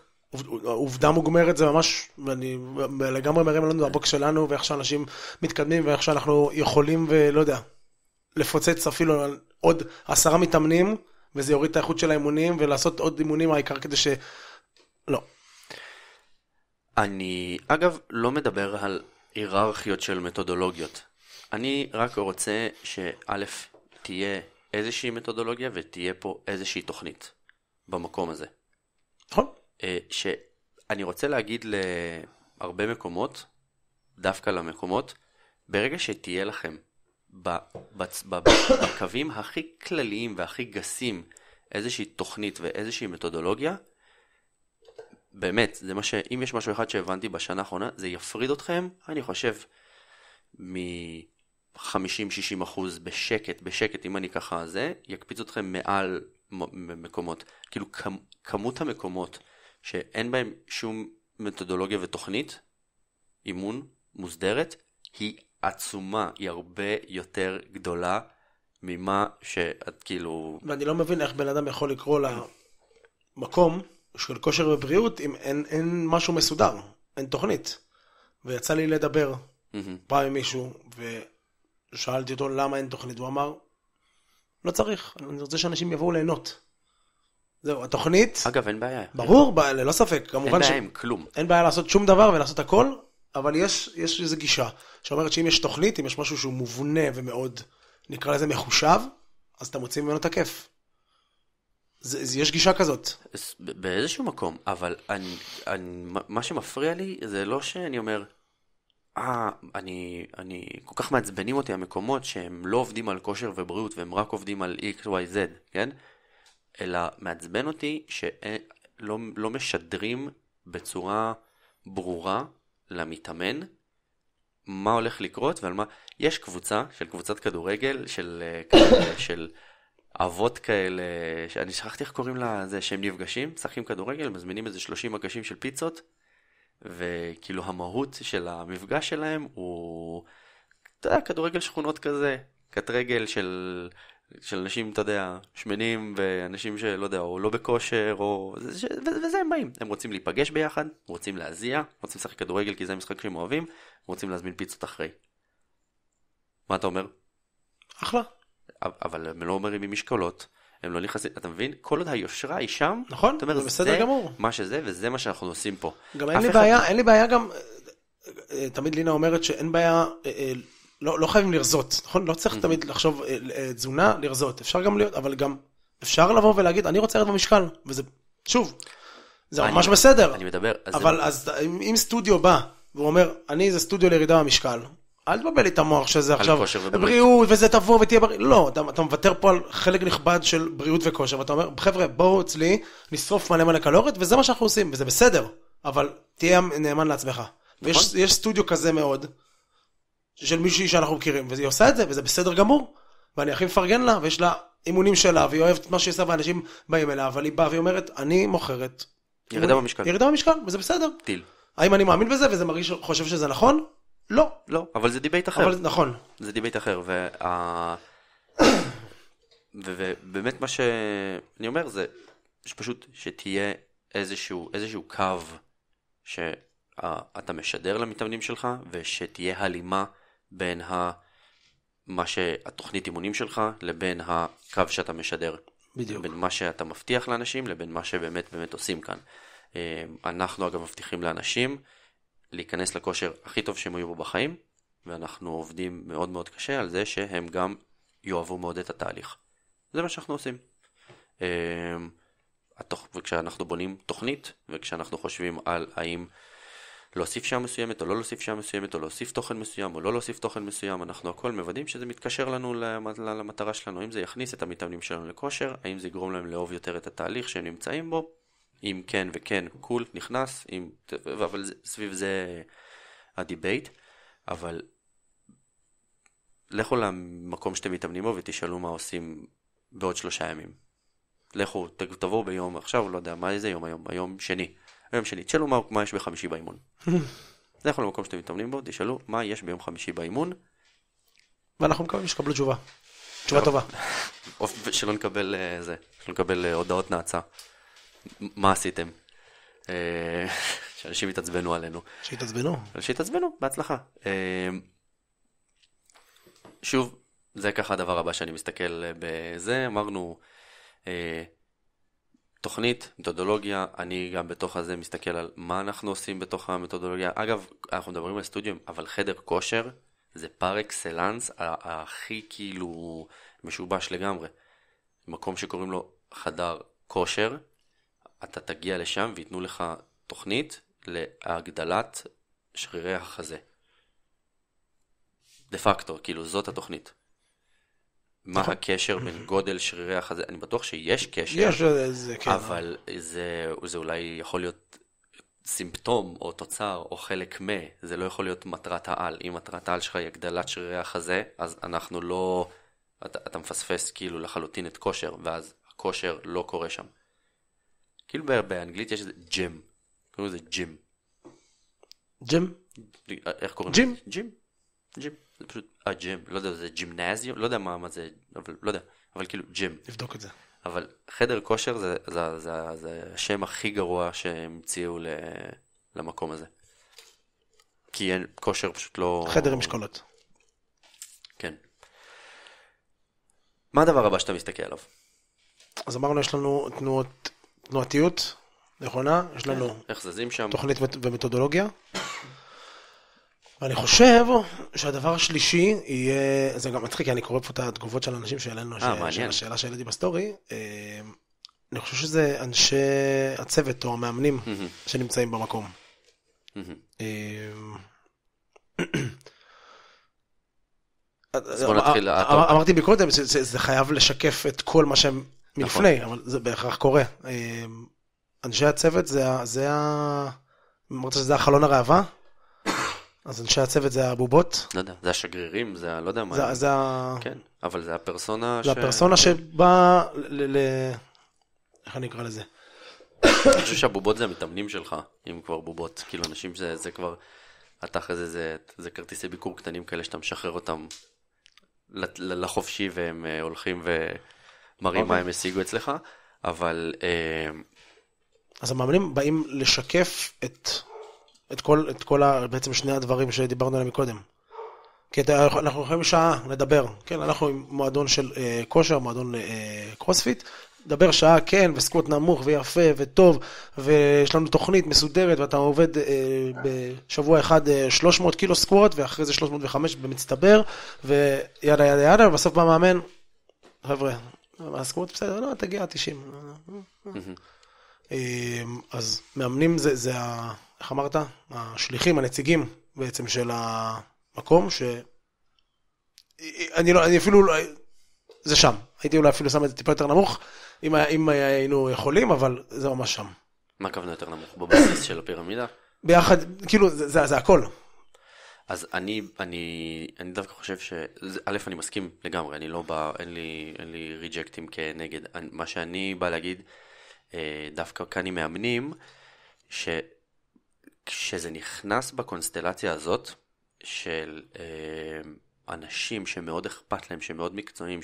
עובדה מוגמרת זה ממש, ואני לגמרי מרים לנו הבוקס שלנו, ואיך שאנשים מתקדמים, ואיך שאנחנו יכולים, ולא יודע, לפוצץ אפילו עוד עשרה מתאמנים, וזה יוריד את האיכות של האימונים, ולעשות עוד אימונים העיקר כדי ש... לא. אני, אגב, לא מדבר על היררכיות של מתודולוגיות. אני רק רוצה שא', תהיה איזושהי מתודולוגיה ותהיה פה איזושהי תוכנית במקום הזה. נכון. אה, שאני רוצה להגיד להרבה מקומות, דווקא למקומות, ברגע שתהיה לכם בקווים הכי כלליים והכי גסים איזושהי תוכנית ואיזושהי מתודולוגיה, באמת, זה מה ש... אם יש משהו אחד שהבנתי בשנה האחרונה, זה יפריד אתכם, אני חושב, מ-50-60 אחוז בשקט, בשקט, אם אני ככה זה, יקפיץ אתכם מעל מקומות. כאילו, כמ... כמות המקומות שאין בהם שום מתודולוגיה ותוכנית, אימון, מוסדרת, היא עצומה, היא הרבה יותר גדולה ממה שאת כאילו... ואני לא מבין איך בן אדם יכול לקרוא למקום של כושר ובריאות אם אין, אין משהו מסודר, אין תוכנית. ויצא לי לדבר mm-hmm. פעם עם מישהו, ושאלתי אותו למה אין תוכנית, הוא אמר, לא צריך, אני רוצה שאנשים יבואו ליהנות. זהו, התוכנית... אגב, אין בעיה. ברור, אין... ללא ספק, כמובן ש... אין בעיה עם כלום. אין בעיה לעשות שום דבר ולעשות הכל, אבל יש, יש איזו גישה שאומרת שאם יש תוכנית, אם יש משהו שהוא מובנה ומאוד, נקרא לזה מחושב, אז אתה מוציא ממנו את הכיף. זה, זה, יש גישה כזאת. באיזשהו מקום, אבל אני, אני, מה שמפריע לי זה לא שאני אומר, אה, אני, אני, כל כך מעצבנים אותי המקומות שהם לא עובדים על כושר ובריאות והם רק עובדים על XYZ, כן? אלא מעצבן אותי שלא לא משדרים בצורה ברורה למתאמן מה הולך לקרות ועל מה... יש קבוצה של קבוצת כדורגל, של, אה, של אבות כאלה, שאני שכחתי איך קוראים לזה, שהם נפגשים, משחקים כדורגל, מזמינים איזה 30 מגשים של פיצות, וכאילו המהות של המפגש שלהם הוא, אתה יודע, כדורגל שכונות כזה, קט רגל של של אנשים, אתה יודע, שמנים ואנשים שלא יודע, או לא בכושר, או... וזה הם באים. הם רוצים להיפגש ביחד, רוצים להזיע, רוצים לשחק כדורגל כי זה המשחק שהם אוהבים, רוצים להזמין פיצות אחרי. מה אתה אומר? אחלה. אבל הם לא אומרים עם משקולות, הם לא נכנסים, אתה מבין? כל עוד היושרה היא שם, נכון, אתה אומר, זה בסדר זה גמור. מה שזה, וזה מה שאנחנו עושים פה. גם אין לי אחד... בעיה, לא- אין לי בעיה גם, אה, אה, תמיד לינה אומרת שאין בעיה אה, לא, לא חייבים לרזות, נכון? לא צריך mhm. תמיד לחשוב אה, אה, תזונה, לרזות. אפשר גם להיות, אבל גם אפשר לבוא ולהגיד, אני רוצה לרדת במשקל, וזה, שוב, זה ממש בסדר. אני מדבר, אז אבל זה... אז אם אם סטודיו בא, והוא אומר, אני זה סטודיו לירידה במשקל, אל תבלבל לי את המוח שזה עכשיו בריאות וזה תבוא ותהיה בריא, לא, אתה, אתה מוותר פה על חלק נכבד של בריאות וכושר, ואתה אומר, חבר'ה, בואו אצלי, נשרוף מלא מלא קלוריות, וזה מה שאנחנו עושים, וזה בסדר, אבל תהיה נאמן לעצמך. נכון? ויש, יש סטודיו כזה מאוד, של מישהי שאנחנו מכירים, והיא עושה את זה, וזה בסדר גמור. ואני הכי מפרגן לה, ויש לה אימונים שלה, והיא אוהבת מה שהיא עושה, ואנשים באים אליה, אבל היא באה והיא אומרת, אני מוכרת. ירידה במשקל. ירידה במשקל, וזה בסדר. טיל. האם אני מאמין בזה, וזה מרגיש, חושב שזה נכון? לא. לא, אבל זה דיבייט אחר. אבל נכון. זה דיבייט אחר, וה... ובאמת מה שאני אומר זה, שפשוט שתהיה איזשהו, איזשהו קו שאתה אה, משדר למתאמנים שלך, ושתהיה הלימה. בין ה... מה שהתוכנית אימונים שלך לבין הקו שאתה משדר. בדיוק. בין מה שאתה מבטיח לאנשים לבין מה שבאמת באמת עושים כאן. אה, אנחנו אגב מבטיחים לאנשים להיכנס לכושר הכי טוב שהם היו בו בחיים, ואנחנו עובדים מאוד מאוד קשה על זה שהם גם יאהבו מאוד את התהליך. זה מה שאנחנו עושים. אה, וכשאנחנו בונים תוכנית, וכשאנחנו חושבים על האם להוסיף שעה מסוימת או לא להוסיף שעה מסוימת או להוסיף תוכן מסוים או לא להוסיף תוכן מסוים אנחנו הכל מוודאים שזה מתקשר לנו למטרה שלנו האם זה יכניס את המתאמנים שלנו לכושר האם זה יגרום להם לאהוב יותר את התהליך שהם נמצאים בו אם כן וכן קול cool, נכנס אם... אבל סביב זה הדיבייט אבל לכו למקום שאתם מתאמנים בו ותשאלו מה עושים בעוד שלושה ימים לכו תבואו ביום עכשיו לא יודע מה איזה יום היום היום שני היום שני, תשאלו מה, מה יש בחמישי באימון. זה יכול למקום שאתם מתאמנים בו, תשאלו מה יש ביום חמישי באימון. ואנחנו מקווים שתקבלו תשובה. תשובה טובה. שלא נקבל אה, זה, שלא נקבל אה, הודעות נאצה. מה עשיתם? אה, שאנשים יתעצבנו עלינו. שיתעצבנו. שיתעצבנו, בהצלחה. שוב, זה ככה הדבר הבא שאני מסתכל בזה, אמרנו... תוכנית, מתודולוגיה, אני גם בתוך הזה מסתכל על מה אנחנו עושים בתוך המתודולוגיה. אגב, אנחנו מדברים על סטודיו, אבל חדר כושר זה פר אקסלנס הכי כאילו משובש לגמרי. מקום שקוראים לו חדר כושר, אתה תגיע לשם וייתנו לך תוכנית להגדלת שרירי החזה. דה פקטו, כאילו זאת התוכנית. מה נכון. הקשר בין גודל שרירי החזה? אני בטוח שיש קשר. יש זה, כן. אבל נכון. זה, זה אולי יכול להיות סימפטום או תוצר או חלק מ, זה לא יכול להיות מטרת העל. אם מטרת העל שלך היא הגדלת שרירי החזה, אז אנחנו לא... אתה, אתה מפספס כאילו לחלוטין את כושר, ואז הכושר לא קורה שם. כאילו באנגלית יש איזה ג'ם, קוראים לזה ג'ים. ג'ים? איך קוראים לזה? ג'ים. ג'ים. ג'ים. זה פשוט הג'ים, לא יודע, זה ג'ימנזיום, לא יודע מה, מה זה, אבל לא יודע, אבל כאילו ג'ים. נבדוק את זה. אבל חדר כושר זה, זה, זה, זה זה השם הכי גרוע שהם הציעו למקום הזה. כי אין, כושר פשוט לא... חדר עם שקולות. כן. מה הדבר הבא שאתה מסתכל עליו? אז אמרנו, יש לנו תנועות, תנועתיות נכונה, יש כן, לנו... איך זזים שם? תוכנית ומתודולוגיה. אני חושב שהדבר השלישי יהיה, זה גם מצחיק, כי אני קורא פה את התגובות של אנשים שהעלינו, אה, של השאלה שהעליתי בסטורי. אמ, אני חושב שזה אנשי הצוות או המאמנים שנמצאים במקום. אמ, אז בוא נתחיל. אה, אה, אמרתי מקודם, זה חייב לשקף את כל מה שהם נכון. מלפני, אבל זה בהכרח קורה. אמ, אנשי הצוות זה ה... אמרת שזה החלון הראווה? אז אנשי הצוות זה הבובות? לא יודע, זה השגרירים, זה ה... לא יודע מה. זה, זה ה... כן, אבל זה הפרסונה זה ש... זה הפרסונה שבאה ל... ל... איך אני אקרא לזה? אני חושב שהבובות זה המתאמנים שלך, אם כבר בובות. כאילו, אנשים זה, זה כבר... אתה אחרי זה, זה, זה כרטיסי ביקור קטנים כאלה שאתה משחרר אותם לחופשי והם אה, הולכים ומראים מה אוקיי. הם השיגו אצלך, אבל... אה, אז המאמנים באים לשקף את את כל, את כל ה, בעצם שני הדברים שדיברנו עליהם קודם. כי אתה, אנחנו יכולים שעה לדבר, כן, אנחנו עם מועדון של אה, כושר, מועדון אה, קרוספיט, דבר שעה כן, וסקוט נמוך ויפה וטוב, ויש לנו תוכנית מסודרת, ואתה עובד אה, בשבוע אחד אה, 300 קילו סקוט, ואחרי זה 305 במצטבר, וידה ידה ידה, ובסוף בא מאמן, חבר'ה, הסקוט בסדר, לא, תגיע 90. Mm-hmm. אמ, אז מאמנים זה, זה ה... איך אמרת? השליחים, הנציגים בעצם של המקום, ש... אני, לא, אני אפילו, לא, זה שם. הייתי אולי אפילו שם את זה טיפה יותר נמוך, אם, אם היינו יכולים, אבל זה ממש שם. מה הכוונה יותר נמוך? בבסיס של הפירמידה? ביחד, כאילו, זה, זה, זה הכל. אז אני, אני, אני דווקא חושב ש... א', אני מסכים לגמרי, אני לא בא, אין לי, אין לי ריג'קטים כנגד. אני, מה שאני בא להגיד... אה, דווקא כאן עם מאמנים, שכשזה נכנס בקונסטלציה הזאת של אה, אנשים שמאוד אכפת להם, שמאוד מקצועיים,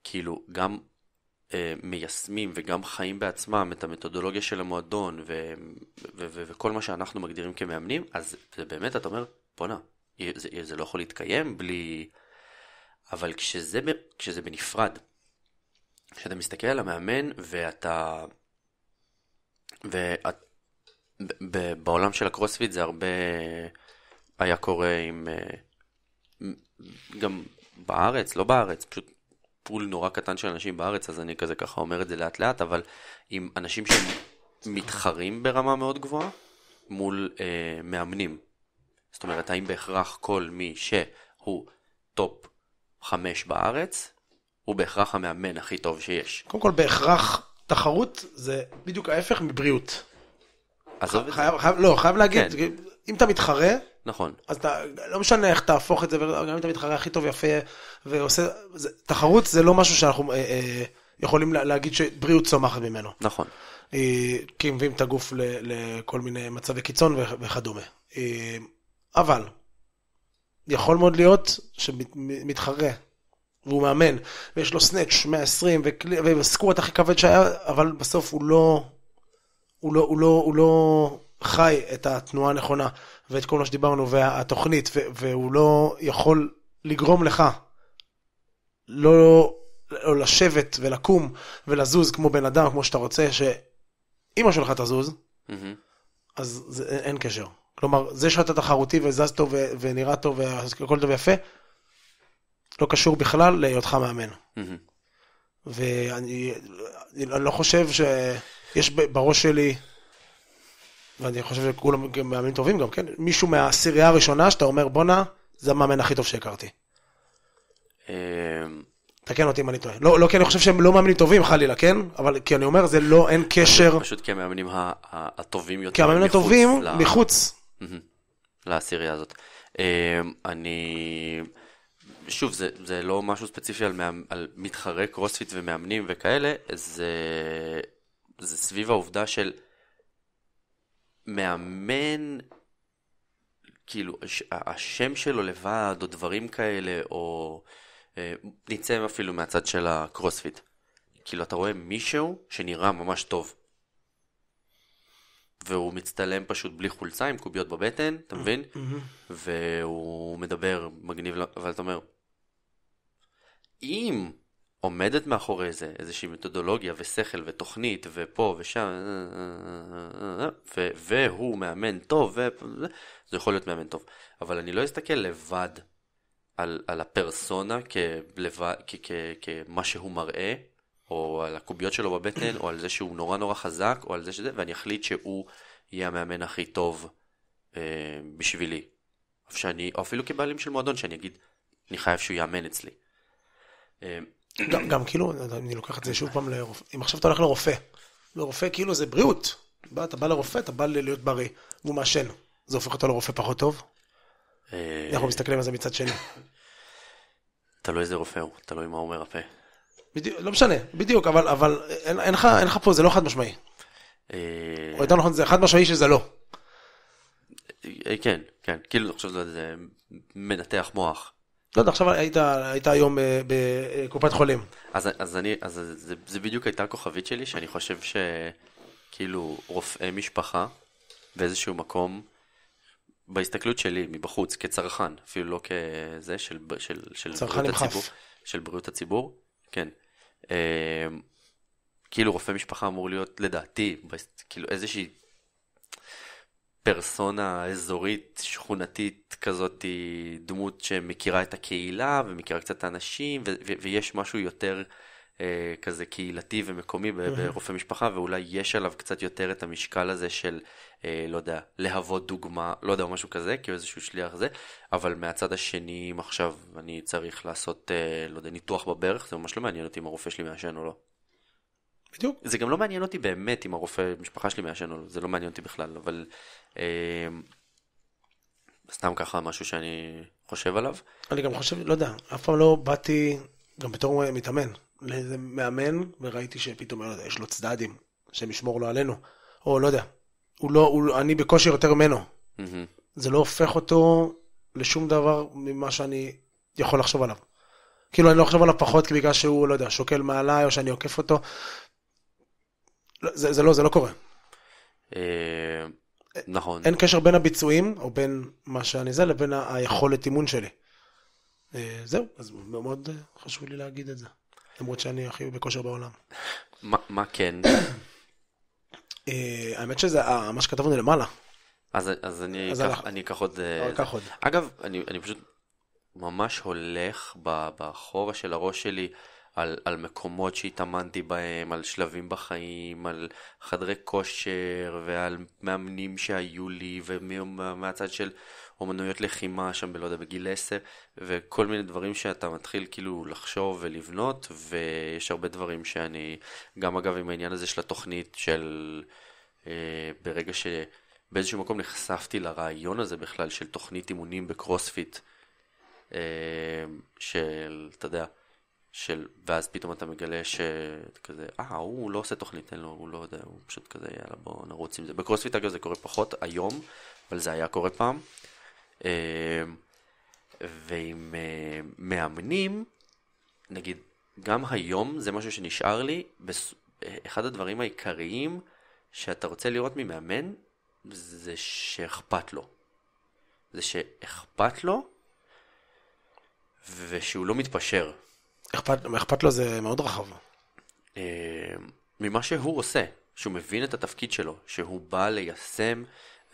שכאילו גם אה, מיישמים וגם חיים בעצמם את המתודולוגיה של המועדון ו- ו- ו- וכל מה שאנחנו מגדירים כמאמנים, אז זה באמת, אתה אומר, בואנה, זה, זה לא יכול להתקיים בלי... אבל כשזה, כשזה בנפרד, כשאתה מסתכל על המאמן ואתה... ואת... בעולם של הקרוספיט זה הרבה היה קורה עם... אה, גם בארץ, לא בארץ, פשוט פול נורא קטן של אנשים בארץ, אז אני כזה ככה אומר את זה לאט לאט, אבל עם אנשים שמתחרים ברמה מאוד גבוהה מול אה, מאמנים. זאת אומרת, האם בהכרח כל מי שהוא טופ חמש בארץ, הוא בהכרח המאמן הכי טוב שיש. קודם כל בהכרח תחרות זה בדיוק ההפך מבריאות. עזוב את זה. חייב, לא, חייב להגיד, כן. אם אתה מתחרה, נכון. אז אתה, לא משנה איך תהפוך את זה, גם אם אתה מתחרה הכי טוב, יפה, ועושה, זה, תחרות זה לא משהו שאנחנו אה, אה, יכולים לה, להגיד שבריאות צומחת ממנו. נכון. אה, כי מביאים את הגוף ל, לכל מיני מצבי קיצון וכדומה. אה, אבל, יכול מאוד להיות שמתחרה והוא מאמן, ויש לו סנאץ' 120, וסקוואט הכי כבד שהיה, אבל בסוף הוא לא, הוא לא, הוא לא, הוא לא חי את התנועה הנכונה, ואת כל מה שדיברנו, והתוכנית, והוא לא יכול לגרום לך לא, לא לשבת ולקום ולזוז כמו בן אדם, כמו שאתה רוצה, שאימא שלך תזוז, mm-hmm. אז זה, אין קשר. כלומר, זה שאתה תחרותי וזז טוב ונראה טוב והכל טוב ויפה, לא קשור בכלל להיותך מאמן. Mm-hmm. ואני לא חושב שיש בראש שלי, ואני חושב שכולם מאמנים טובים גם, כן? מישהו מהעשירייה הראשונה שאתה אומר, בואנה, זה המאמן הכי טוב שהכרתי. אמ, תקן אותי אם אני טועה. לא, לא כי אני חושב שהם לא מאמנים טובים, חלילה, כן? אבל כי אני אומר, זה לא, אין קשר. פשוט כי המאמנים הטובים יותר. כי המאמנים הטובים מחוץ. לעשירייה הזאת. אמ, אני... שוב, זה, זה לא משהו ספציפי על, מאמ, על מתחרי קרוספיט ומאמנים וכאלה, זה, זה סביב העובדה של מאמן, כאילו, הש, השם שלו לבד, או דברים כאלה, או אה, נצא אפילו מהצד של הקרוספיט. כאילו, אתה רואה מישהו שנראה ממש טוב. והוא מצטלם פשוט בלי חולצה עם קוביות בבטן, אתה מבין? Mm-hmm. והוא מדבר מגניב, אבל אתה אומר, אם עומדת מאחורי זה איזושהי מתודולוגיה ושכל ותוכנית ופה ושם ו- והוא מאמן טוב ו- זה יכול להיות מאמן טוב אבל אני לא אסתכל לבד על, על הפרסונה כמה שהוא מראה או על הקוביות שלו בבטן או על זה שהוא נורא נורא חזק או על זה שזה ואני אחליט שהוא יהיה המאמן הכי טוב אה, בשבילי שאני, או אפילו כבעלים של מועדון שאני אגיד אני חייב שהוא יאמן אצלי אה, גם, גם כאילו, אני לוקח את זה שוב פעם לרופא, אם עכשיו אתה הולך לרופא, לרופא כאילו זה בריאות. בא, אתה בא לרופא, אתה בא להיות בריא, והוא מעשן. זה הופך אותו לרופא פחות טוב? אה, אנחנו מסתכלים על זה מצד שני. תלוי איזה רופא הוא, תלוי מה אומר הפה. לא משנה, בדיוק, אבל, אין, לך, אין לך פה, זה לא חד משמעי. אה, או יותר נכון, זה חד משמעי שזה לא. כן, כן, כאילו אני חושב שזה מנתח מוח. לא יודע, עכשיו היית, היית היום אה, בקופת אה, חולים. אז, אז, אני, אז זה, זה בדיוק הייתה הכוכבית שלי, שאני חושב שכאילו רופאי משפחה באיזשהו מקום, בהסתכלות שלי מבחוץ, כצרכן, אפילו לא כזה, של, של, של בריאות הציבור. של בריאות הציבור, כן. אה, כאילו רופא משפחה אמור להיות, לדעתי, כאילו איזושהי פרסונה אזורית, שכונתית כזאת, דמות שמכירה את הקהילה ומכירה קצת את האנשים, ויש משהו יותר אה, כזה קהילתי ומקומי ברופא משפחה, ואולי יש עליו קצת יותר את המשקל הזה של, אה, לא יודע, להוות דוגמה, לא יודע, משהו כזה, כאילו איזשהו שליח זה, אבל מהצד השני, אם עכשיו אני צריך לעשות, אה, לא יודע, ניתוח בברך, זה ממש לא מעניין אותי אם הרופא שלי מעשן או לא. בדיוק. זה גם לא מעניין אותי באמת אם הרופא משפחה שלי מעשן או לא, זה לא מעניין אותי בכלל, אבל אה, סתם ככה משהו שאני חושב עליו. אני גם חושב, לא יודע, אף פעם לא באתי, גם בתור מתאמן, לאיזה מאמן, וראיתי שפתאום, לא יודע, יש לו צדדים, השם ישמור לו עלינו, או לא יודע, הוא לא, הוא, אני בקושי יותר ממנו. Mm-hmm. זה לא הופך אותו לשום דבר ממה שאני יכול לחשוב עליו. כאילו אני לא חושב עליו פחות כי בגלל שהוא, לא יודע, שוקל מעליי או שאני עוקף אותו. לא, זה, זה לא, זה לא קורה. אה, נכון. אין קשר בין הביצועים, או בין מה שאני זה, לבין היכולת אימון שלי. אה, זהו, אז מאוד חשוב לי להגיד את זה. למרות שאני הכי בכושר בעולם. מה כן? אה, האמת שזה מה שכתבנו למעלה. אז אני אקח עוד... אגב, אני פשוט ממש הולך בחורה של הראש שלי על, על מקומות שהתאמנתי בהם, על שלבים בחיים, על חדרי כושר ועל מאמנים שהיו לי ומהצד של אומנויות לחימה שם בלא יודע בגיל 10 וכל מיני דברים שאתה מתחיל כאילו לחשוב ולבנות ויש הרבה דברים שאני גם אגב עם העניין הזה של התוכנית של אה, ברגע שבאיזשהו מקום נחשפתי לרעיון הזה בכלל של תוכנית אימונים בקרוספיט אה, של אתה יודע של, ואז פתאום אתה מגלה שכזה, אה, הוא לא עושה תוכנית, אין לו, הוא לא יודע, הוא פשוט כזה, יאללה, בוא נרוץ עם זה. בקרוספיט אגב זה קורה פחות היום, אבל זה היה קורה פעם. אמ, ועם אה, מאמנים, נגיד, גם היום זה משהו שנשאר לי, אחד הדברים העיקריים שאתה רוצה לראות ממאמן, זה שאכפת לו. זה שאכפת לו, ושהוא לא מתפשר. אכפת, אכפת לו זה מאוד רחב. אה, ממה שהוא עושה, שהוא מבין את התפקיד שלו, שהוא בא ליישם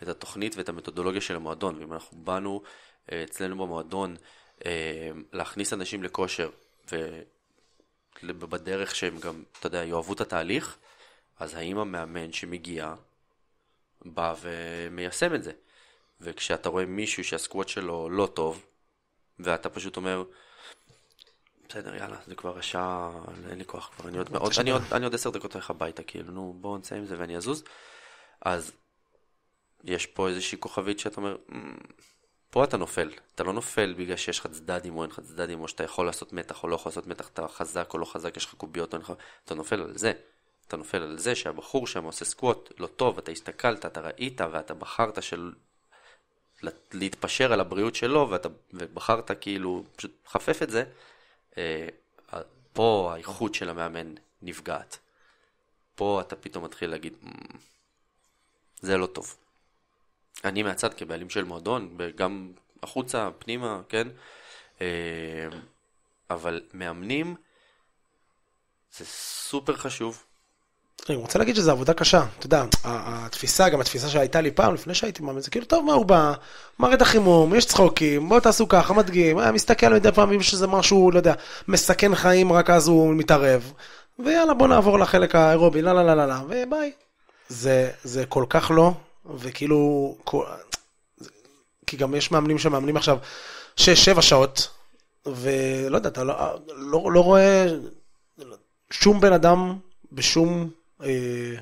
את התוכנית ואת המתודולוגיה של המועדון, ואם אנחנו באנו אה, אצלנו במועדון אה, להכניס אנשים לכושר, ובדרך שהם גם, אתה יודע, יאהבו את התהליך, אז האם המאמן שמגיע בא ומיישם את זה? וכשאתה רואה מישהו שהסקוואט שלו לא טוב, ואתה פשוט אומר, בסדר, יאללה, זה כבר השעה, אין לי כוח כבר, אני עוד, עוד, אני עוד, אני עוד עשר דקות הולך הביתה, כאילו, נו, בואו נצא עם זה ואני אזוז. אז יש פה איזושהי כוכבית שאתה אומר, אמ, פה אתה נופל. אתה לא נופל בגלל שיש לך צדדים או אין לך צדדים, או שאתה יכול לעשות מתח או לא יכול לעשות מתח, אתה חזק או לא חזק, יש לך קוביות או אין לך... אתה נופל על זה. אתה נופל על זה שהבחור שם עושה סקווט לא טוב, אתה הסתכלת, אתה ראית ואתה בחרת של... להתפשר על הבריאות שלו, ואתה... ובחרת כאילו פשוט חפף את זה. אה, פה האיכות של המאמן נפגעת. פה אתה פתאום מתחיל להגיד, זה לא טוב. אני מהצד כבעלים של מועדון, גם החוצה, פנימה, כן? אה, אבל מאמנים זה סופר חשוב, אני רוצה להגיד שזו עבודה קשה, אתה יודע, התפיסה, גם התפיסה שהייתה לי פעם, לפני שהייתי מאמן, זה כאילו, טוב, מה הוא בא, מראה את החימום, יש צחוקים, בוא תעשו ככה, מדגים, היה מסתכל מדי פעם אם יש איזה משהו, לא יודע, מסכן חיים, רק אז הוא מתערב, ויאללה, בוא נעבור לחלק האירובי, לה לה לה לה לה, וביי. זה, זה כל כך לא, וכאילו, כל... כי גם יש מאמנים שמאמנים עכשיו 6-7 שעות, ולא יודע, אתה לא, לא, לא, לא רואה שום בן אדם בשום... אה,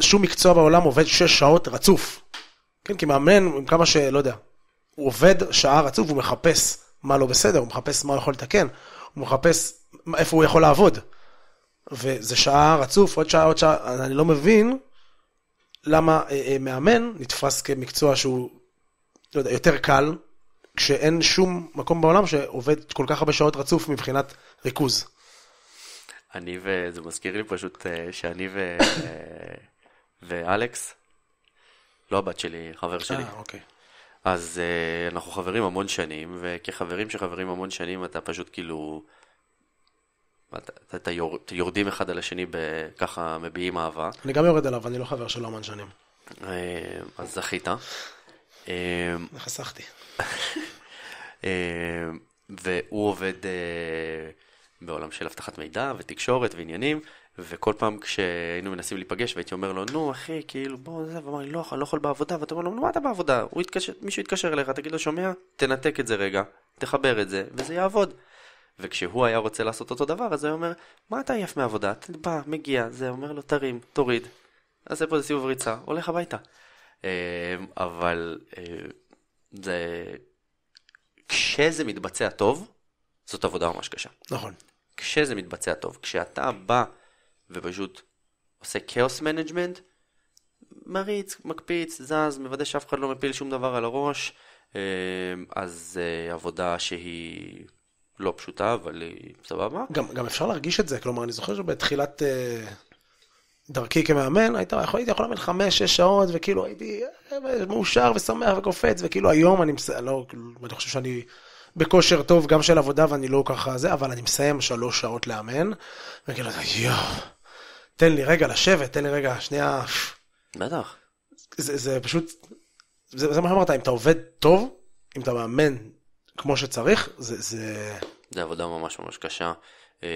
שום מקצוע בעולם עובד שש שעות רצוף. כן, כי מאמן, עם כמה שלא יודע, הוא עובד שעה רצוף, הוא מחפש מה לא בסדר, הוא מחפש מה הוא יכול לתקן, הוא מחפש איפה הוא יכול לעבוד. וזה שעה רצוף, עוד שעה, עוד שעה, אני לא מבין למה אה, אה, מאמן נתפס כמקצוע שהוא, לא יודע, יותר קל, כשאין שום מקום בעולם שעובד כל כך הרבה שעות רצוף מבחינת ריכוז. אני ו... זה מזכיר לי פשוט אה, שאני ו... אה, ואלכס, לא הבת שלי, חבר שלי. אה, אוקיי. אז אה, אנחנו חברים המון שנים, וכחברים שחברים המון שנים אתה פשוט כאילו... אתה, אתה, אתה יור, יורדים אחד על השני, בככה מביעים אהבה. אני גם יורד עליו, אני לא חבר שלו המון שנים. אז זכית. חסכתי. והוא עובד... בעולם של אבטחת מידע ותקשורת ועניינים, וכל פעם כשהיינו מנסים להיפגש והייתי אומר לו, נו אחי, כאילו בוא זה, ואמר לי, לא, אני לא יכול בעבודה, ואתה אומר לו, נו מה אתה בעבודה? התקשר, מישהו יתקשר אליך, תגיד לו, שומע? תנתק את זה רגע, תחבר את זה, וזה יעבוד. וכשהוא היה רוצה לעשות אותו דבר, אז הוא אומר, מה אתה עייף מעבודה? אתה בא, מגיע, זה אומר לו, תרים, תוריד, עושה פה איזה סיבוב ריצה, הולך הביתה. אה, אבל אה, זה... כשזה מתבצע טוב, זאת עבודה ממש קשה. נכון. כשזה מתבצע טוב, כשאתה בא ופשוט עושה כאוס מנג'מנט, מריץ, מקפיץ, זז, מוודא שאף אחד לא מפיל שום דבר על הראש, אה, אז אה, עבודה שהיא לא פשוטה, אבל היא סבבה. גם, גם אפשר להרגיש את זה, כלומר, אני זוכר שבתחילת אה, דרכי כמאמן, היית, יכול, הייתי יכול לאמן חמש, שש שעות, וכאילו הייתי מאושר ושמח וקופץ, וכאילו היום אני, לא, כאילו, אני חושב שאני... בכושר טוב גם של עבודה ואני לא ככה זה, אבל אני מסיים שלוש שעות לאמן, וכאילו, יואו, תן לי רגע לשבת, תן לי רגע, שנייה. בטח. זה, זה פשוט, זה, זה מה שאמרת, אם אתה עובד טוב, אם אתה מאמן כמו שצריך, זה... זה, זה עבודה ממש ממש קשה. אמ,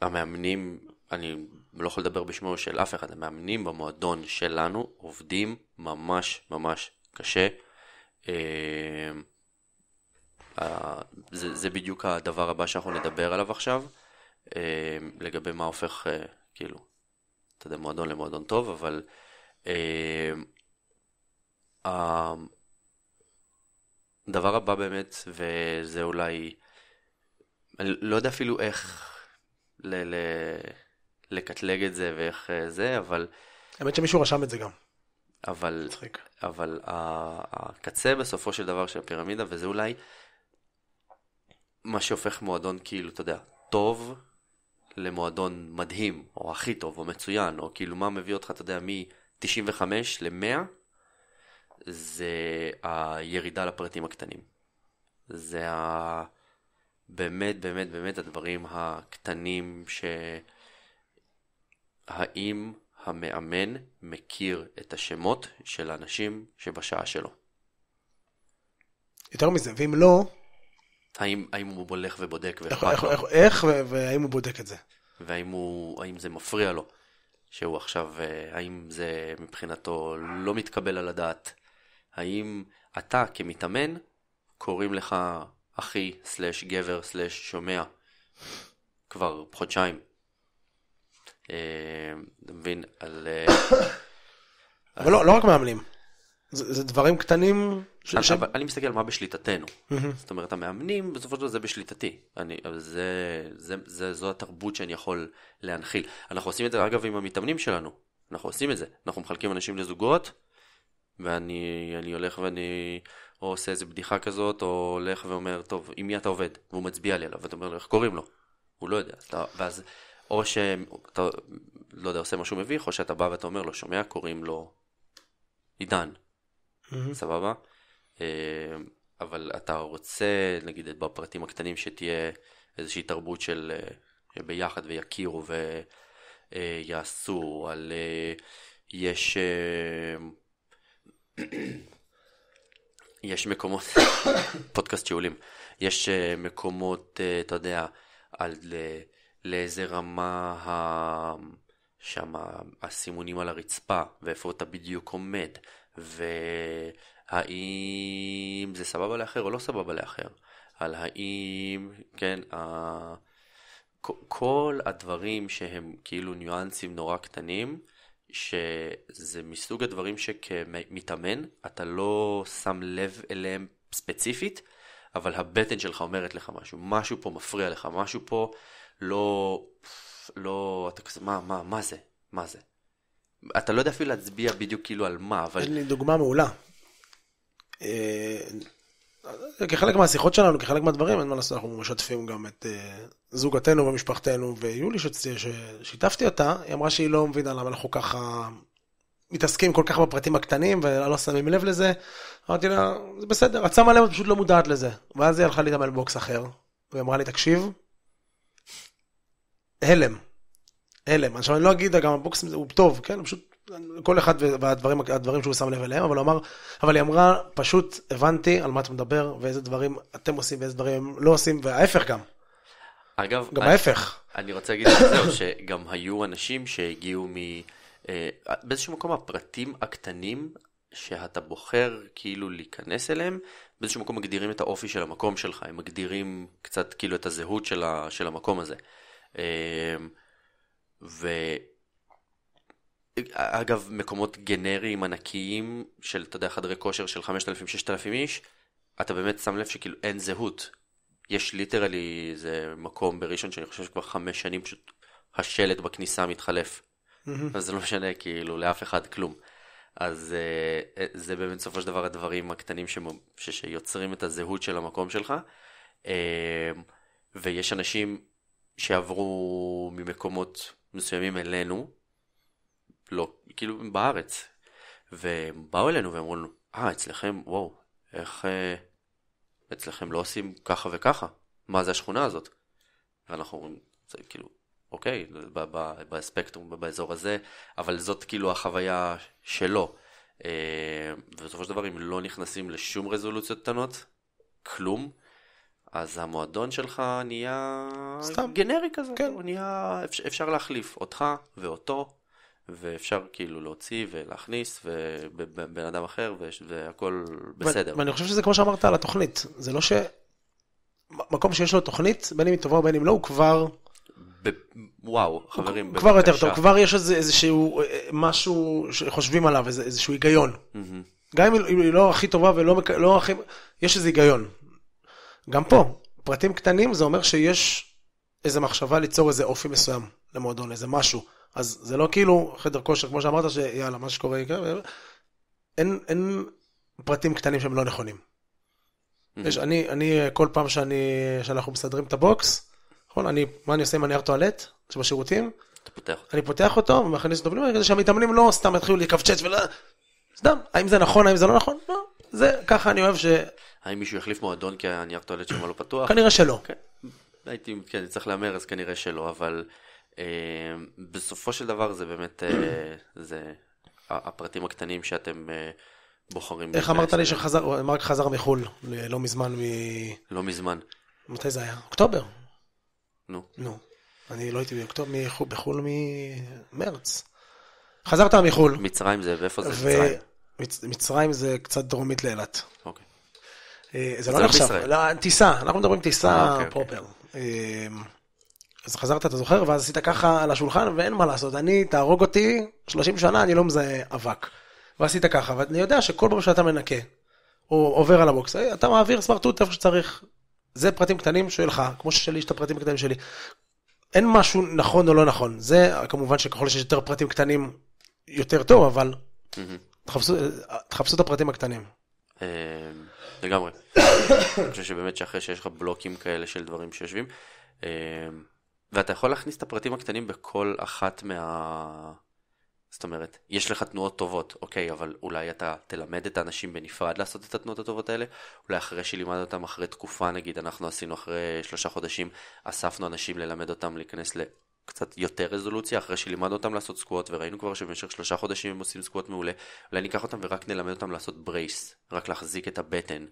והמאמנים, אני לא יכול לדבר בשמו של אף אחד, המאמנים במועדון שלנו עובדים ממש ממש קשה. אה, זה, זה בדיוק הדבר הבא שאנחנו נדבר עליו עכשיו, אה, לגבי מה הופך, אה, כאילו, אתה יודע, מועדון למועדון טוב, אבל... הדבר הבא באמת, וזה אולי, אני לא יודע אפילו איך ל- ל- לקטלג את זה ואיך זה, אבל... האמת שמישהו רשם את זה גם. אבל, אבל הקצה בסופו של דבר של הפירמידה, וזה אולי מה שהופך מועדון כאילו, אתה יודע, טוב למועדון מדהים, או הכי טוב, או מצוין, או כאילו מה מביא אותך, אתה יודע, מ-95 ל-100, זה הירידה לפרטים הקטנים. זה ה... באמת, באמת, באמת הדברים הקטנים ש... האם המאמן מכיר את השמות של האנשים שבשעה שלו. יותר מזה, ואם לא... האם, האם הוא הולך ובודק ואכפת לו? איך, איך והאם הוא בודק את זה? והאם הוא, זה מפריע לו? שהוא עכשיו, אה, האם זה מבחינתו לא מתקבל על הדעת? האם אתה כמתאמן, קוראים לך אחי, סלש גבר, סלש שומע, כבר חודשיים, אתה מבין, על... אה, אבל לא, לא, רק מאמנים. זה, דברים קטנים. אני, מסתכל על מה בשליטתנו. זאת אומרת, המאמנים, בסופו של דבר זה בשליטתי. זו התרבות שאני יכול להנחיל. אנחנו עושים את זה, אגב, עם המתאמנים שלנו. אנחנו עושים את זה. אנחנו מחלקים אנשים לזוגות, ואני הולך ואני או עושה איזה בדיחה כזאת, או הולך ואומר, טוב, עם מי אתה עובד? והוא מצביע לי עליו, ואתה אומר לו, איך קוראים לו? הוא לא יודע. אתה, ואז או שאתה, לא יודע, עושה משהו מביך, או שאתה בא ואתה אומר לו, שומע, קוראים לו עידן. Mm-hmm. סבבה? אה, אבל אתה רוצה, נגיד, בפרטים הקטנים שתהיה איזושהי תרבות של אה, ביחד ויכירו ויעשו, אה, על יש... יש מקומות, פודקאסט שאולים, יש מקומות, אתה יודע, על לאיזה רמה ה... שם הסימונים על הרצפה, ואיפה אתה בדיוק עומד, והאם זה סבבה לאחר או לא סבבה לאחר, על האם, כן, ה... כל הדברים שהם כאילו ניואנסים נורא קטנים, שזה מסוג הדברים שכמתאמן, אתה לא שם לב אליהם ספציפית, אבל הבטן שלך אומרת לך משהו, משהו פה מפריע לך, משהו פה לא, לא, אתה כזה, מה, מה, מה זה? מה זה? אתה לא יודע אפילו להצביע בדיוק כאילו על מה, אבל... אין לי דוגמה מעולה. אה, כחלק מהשיחות שלנו, כחלק מהדברים, אין מה לעשות, אנחנו משתפים גם את אה, זוגתנו ומשפחתנו, ויולי ששיתפתי אותה, היא אמרה שהיא לא מבינה למה אנחנו ככה מתעסקים כל כך בפרטים הקטנים ולא שמים לב לזה. אמרתי לה, זה בסדר, את שמה לב, את פשוט לא מודעת לזה. ואז היא הלכה להתאמן בוקס אחר, והיא אמרה לי, תקשיב, הלם. הלם. עכשיו אני לא אגיד, גם הבוקסים הוא טוב, כן? הוא פשוט, כל אחד והדברים הדברים שהוא שם לב אליהם, אבל הוא אמר, אבל היא אמרה, פשוט הבנתי על מה אתה מדבר, ואיזה דברים אתם עושים ואיזה דברים הם לא עושים, וההפך גם. אגב, גם אני, ההפך. אני רוצה להגיד לך זהו, שגם היו אנשים שהגיעו מ... אה, באיזשהו מקום הפרטים הקטנים שאתה בוחר כאילו להיכנס אליהם, באיזשהו מקום מגדירים את האופי של המקום שלך, הם מגדירים קצת כאילו את הזהות של, ה, של המקום הזה. אמ, ו... אגב, מקומות גנריים ענקיים של, אתה יודע, חדרי כושר של 5,000-6,000 איש, אתה באמת שם לב שכאילו אין זהות. יש ליטרלי איזה מקום בראשון שאני חושב שכבר חמש שנים פשוט השלט בכניסה מתחלף. אז זה לא משנה כאילו לאף אחד כלום. אז אה, אה זה באמת בסופו של דבר הדברים הקטנים שמ... ש... שיוצרים את הזהות של המקום שלך. אה, ויש אנשים שעברו ממקומות מסוימים אלינו, לא, כאילו בארץ, והם באו אלינו ואמרו לנו, אה, אצלכם, וואו, איך... אה, אצלכם לא עושים ככה וככה, מה זה השכונה הזאת? ואנחנו אומרים, זה כאילו, אוקיי, בספקטרום, באזור הזה, אבל זאת כאילו החוויה שלו. אה, ובסופו של דבר, אם לא נכנסים לשום רזולוציות קטנות, כלום, אז המועדון שלך נהיה סתם. גנרי כזה, כן. הוא נהיה, אפשר, אפשר להחליף אותך ואותו, ואפשר כאילו להוציא ולהכניס ובן אדם אחר והכול בסדר. ואני חושב שזה כמו שאמרת על התוכנית, זה לא ש... מקום שיש לו תוכנית, בין אם היא טובה ובין אם לא, הוא כבר... ב... וואו, חברים, הוא כבר יותר טוב, כבר יש איזה, שהוא אה, משהו שחושבים עליו, איזה, שהוא היגיון. Mm-hmm. גם אם היא לא הכי טובה ולא לא הכי... יש איזה היגיון. גם פה, פרטים קטנים זה אומר שיש איזה מחשבה ליצור איזה אופי מסוים למועדון, איזה משהו. אז זה לא כאילו חדר כושר, כמו שאמרת, שיאללה, מה שקורה יקרה, כן, כן. אין, אין פרטים קטנים שהם לא נכונים. Mm-hmm. יש, אני, אני, כל פעם שאני, שאנחנו מסדרים את הבוקס, נכון? אני, מה אני עושה עם הנייר טואלט שבשירותים? אתה פותח. אני פותח אותו ומכניס אותו פנימה, כדי שהמתאמנים לא סתם יתחילו לקפצץ ולא... סתם, האם זה נכון, האם זה לא נכון? לא, זה, ככה אני אוהב ש... האם מישהו יחליף מועדון כי הנייר טואלט שם לא פתוח? כנראה שלא. כן, הייתי, כן, צריך להמר, אז כנראה שלא, אבל אה, בסופו של דבר זה באמת, אה, זה הפרטים הקטנים שאתם... אה, בוחרים. איך אמרת לי שחזר, מרק חזר מחו"ל, לא מזמן מ... לא מזמן. מתי זה היה? אוקטובר. נו. נו. אני לא הייתי באוקטובר, מחול, בחו"ל ממרץ. חזרת מחו"ל. מצרים זה, ואיפה זה ו... מצרים? מצרים זה קצת דרומית לאילת. אוקיי. אה, זה לא, לא נחשב, לא, טיסה, אנחנו מדברים טיסה אה, אוקיי, אוקיי. פרופר. אמ, אז חזרת, אתה זוכר, ואז עשית ככה על השולחן, ואין מה לעשות, אני, תהרוג אותי, 30 שנה, אני לא מזהה אבק. ועשית ככה, ואני יודע שכל פעם שאתה מנקה, או עובר על הבוקס, אתה מעביר סמרטוט איפה שצריך. זה פרטים קטנים שלך, כמו ששלי יש את הפרטים הקטנים שלי. אין משהו נכון או לא נכון, זה כמובן שככל שיש יותר פרטים קטנים, יותר טוב, אבל תחפשו, את הפרטים הקטנים. אה, לגמרי. אני חושב שבאמת שאחרי שיש לך בלוקים כאלה של דברים שיושבים, אה, ואתה יכול להכניס את הפרטים הקטנים בכל אחת מה... זאת אומרת, יש לך תנועות טובות, אוקיי, אבל אולי אתה תלמד את האנשים בנפרד לעשות את התנועות הטובות האלה, אולי אחרי שלימד אותם, אחרי תקופה נגיד, אנחנו עשינו אחרי שלושה חודשים, אספנו אנשים ללמד אותם להיכנס ל... קצת יותר רזולוציה אחרי שלימדנו אותם לעשות סקוואט וראינו כבר שבמשך שלושה חודשים הם עושים סקוואט מעולה אולי ניקח אותם ורק נלמד אותם לעשות ברייס רק להחזיק את הבטן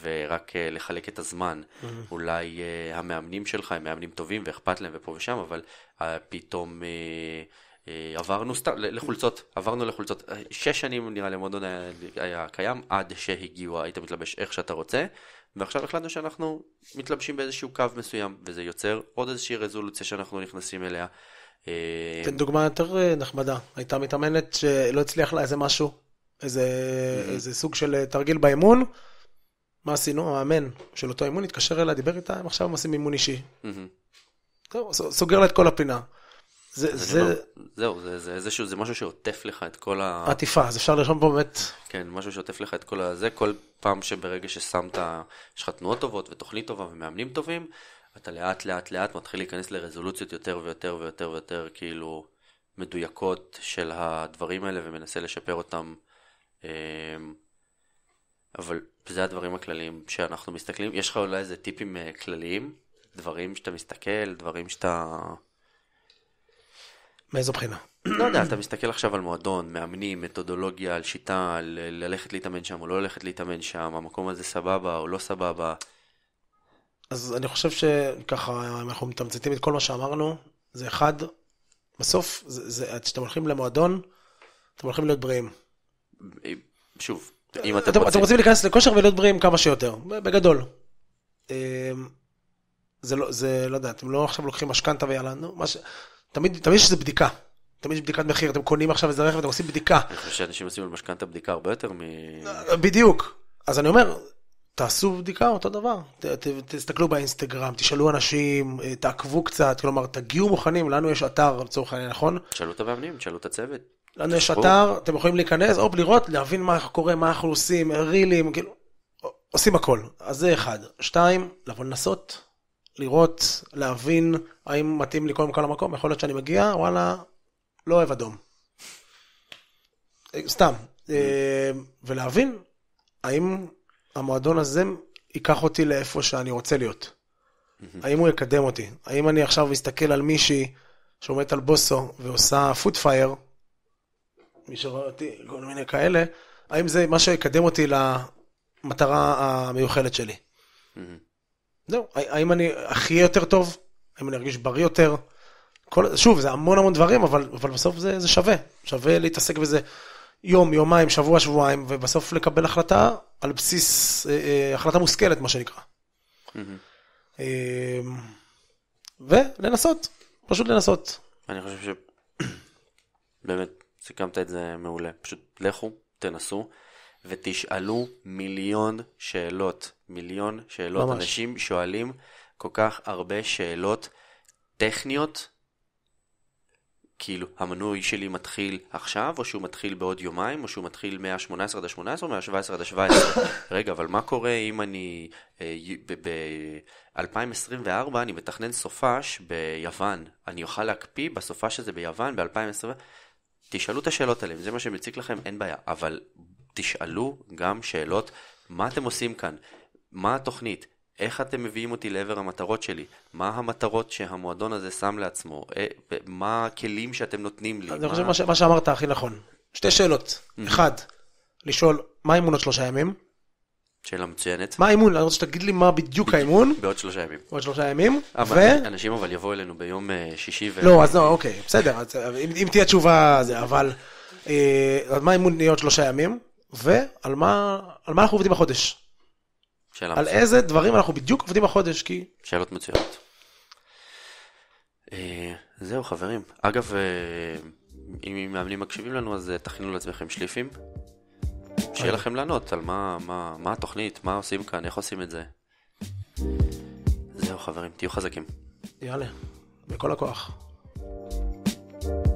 ורק uh, לחלק את הזמן mm-hmm. אולי uh, המאמנים שלך הם מאמנים טובים ואכפת להם ופה ושם אבל uh, פתאום uh, uh, עברנו סתם לחולצות עברנו לחולצות שש שנים נראה לי מודון היה, היה קיים עד שהגיעו היית מתלבש איך שאתה רוצה ועכשיו החלטנו שאנחנו מתלבשים באיזשהו קו מסוים, וזה יוצר עוד איזושהי רזולוציה שאנחנו נכנסים אליה. אה, תן דוגמה יותר אה, נחמדה, הייתה מתאמנת שלא הצליח לה איזה משהו, איזה, mm-hmm. איזה סוג של אה, תרגיל באמון, מה עשינו? המאמן של אותו אמון התקשר אליה, דיבר איתה, הם עכשיו עושים אמון אישי. Mm-hmm. סוגר לה את כל הפינה. זה, זה, זה... זהו, זה, זה, זה, זה, זה משהו שעוטף לך את כל ה... עטיפה, אז אפשר לרשום פה באמת... כן, משהו שעוטף לך את כל הזה, כל פעם שברגע ששמת, יש לך תנועות טובות ותוכנית טובה ומאמנים טובים, אתה לאט לאט לאט מתחיל להיכנס לרזולוציות יותר ויותר ויותר ויותר כאילו מדויקות של הדברים האלה ומנסה לשפר אותם. אמ, אבל זה הדברים הכלליים שאנחנו מסתכלים. יש לך אולי איזה טיפים אה, כלליים? דברים שאתה מסתכל, דברים שאתה... מאיזו בחינה? לא יודע, אתה מסתכל עכשיו על מועדון, מאמנים, מתודולוגיה, על שיטה, על אה, ללכת להתאמן שם או לא ללכת להתאמן שם, המקום הזה סבבה או לא סבבה. אז אני חושב שככה, אם אנחנו מתמצתים את כל מה שאמרנו, זה אחד, בסוף, כשאתם הולכים למועדון, אתם הולכים להיות בריאים. אה, שוב, אה, אם אתם, רוצים... אתם רוצים להיכנס לכושר ולהיות בריאים כמה שיותר, בגדול. זה לא, זה, לא יודע, אתם לא עכשיו לוקחים משכנתה ויאללה, נו, מה ש... תמיד, תמיד יש איזה בדיקה. תמיד יש בדיקת מחיר, אתם קונים עכשיו איזה רכב, אתם עושים בדיקה. אני חושב שאנשים עושים על משכנתה בדיקה הרבה יותר מ... בדיוק. אז אני אומר, תעשו בדיקה אותו דבר. ת, ת, תסתכלו באינסטגרם, תשאלו אנשים, אה, תעקבו קצת, כלומר, תגיעו מוכנים, לנו יש אתר לצורך העניין, נכון? תשאלו את המאמנים, תשאלו את הצוות. לנו יש אתר, אתם יכולים להיכנס, או לראות, להבין מה קורה, מה אנחנו עושים, רילים, כאילו, עושים הכל. אז זה אחד. שתיים, לבוא לנסות. לראות, להבין האם מתאים לי קודם כל המקום, יכול להיות שאני מגיע, וואלה, לא אוהב אדום. אה, סתם. אה, ולהבין האם המועדון הזה ייקח אותי לאיפה שאני רוצה להיות. האם הוא יקדם אותי? האם אני עכשיו אסתכל על מישהי שעומדת על בוסו ועושה פוט פייר, מי שרואה אותי, כל מיני כאלה, האם זה מה שיקדם אותי למטרה המיוחלת שלי? זהו, האם אני הכי יותר טוב? האם אני ארגיש בריא יותר? כל, שוב, זה המון המון דברים, אבל, אבל בסוף זה, זה שווה. שווה להתעסק בזה יום, יומיים, שבוע, שבועיים, ובסוף לקבל החלטה על בסיס, אה, אה, החלטה מושכלת, מה שנקרא. Mm-hmm. אה, ולנסות, פשוט לנסות. אני חושב שבאמת סיכמת את זה מעולה. פשוט לכו, תנסו. ותשאלו מיליון שאלות. מיליון שאלות. ממש. אנשים שואלים כל כך הרבה שאלות טכניות. כאילו, המנוי שלי מתחיל עכשיו, או שהוא מתחיל בעוד יומיים, או שהוא מתחיל מה-18 עד ה-18 או מה-17 עד ה-17. רגע, אבל מה קורה אם אני... ב-2024 אה, ב- אני מתכנן סופש ביוון. אני אוכל להקפיא בסופש הזה ביוון ב-2024? תשאלו את השאלות עליהן, זה מה שמציק לכם, אין בעיה. אבל תשאלו גם שאלות, מה אתם עושים כאן? מה התוכנית? איך אתם מביאים אותי לעבר המטרות שלי? מה המטרות שהמועדון הזה שם לעצמו? אה, מה הכלים שאתם נותנים לי? אני חושב שמה שאמרת הכי נכון. שתי שאלות. אחד, לשאול מה האימון עוד שלושה ימים? שאלה מצוינת. מה האימון? אני רוצה שתגיד לי מה בדיוק האימון. בעוד שלושה ימים. בעוד שלושה ימים. ו... אנשים אבל יבואו אלינו ביום אה, שישי ו... לא, אז לא, אוקיי, בסדר, אה, אם, תהיה תשובה זה, אבל... אז מה האימון יהיה עוד שלושה ימים? ועל מה, מה אנחנו עובדים החודש. שאלה על מצוין. איזה דברים אנחנו בדיוק עובדים החודש, כי... שאלות מצוינות. אה, זהו, חברים. אגב, אה, אם מאמנים מקשיבים לנו, אז אה, תכינו לעצמכם שליפים. שיהיה לכם לענות על מה, מה, מה התוכנית, מה עושים כאן, איך עושים את זה. זהו, חברים, תהיו חזקים. יאללה, בכל הכוח. thank you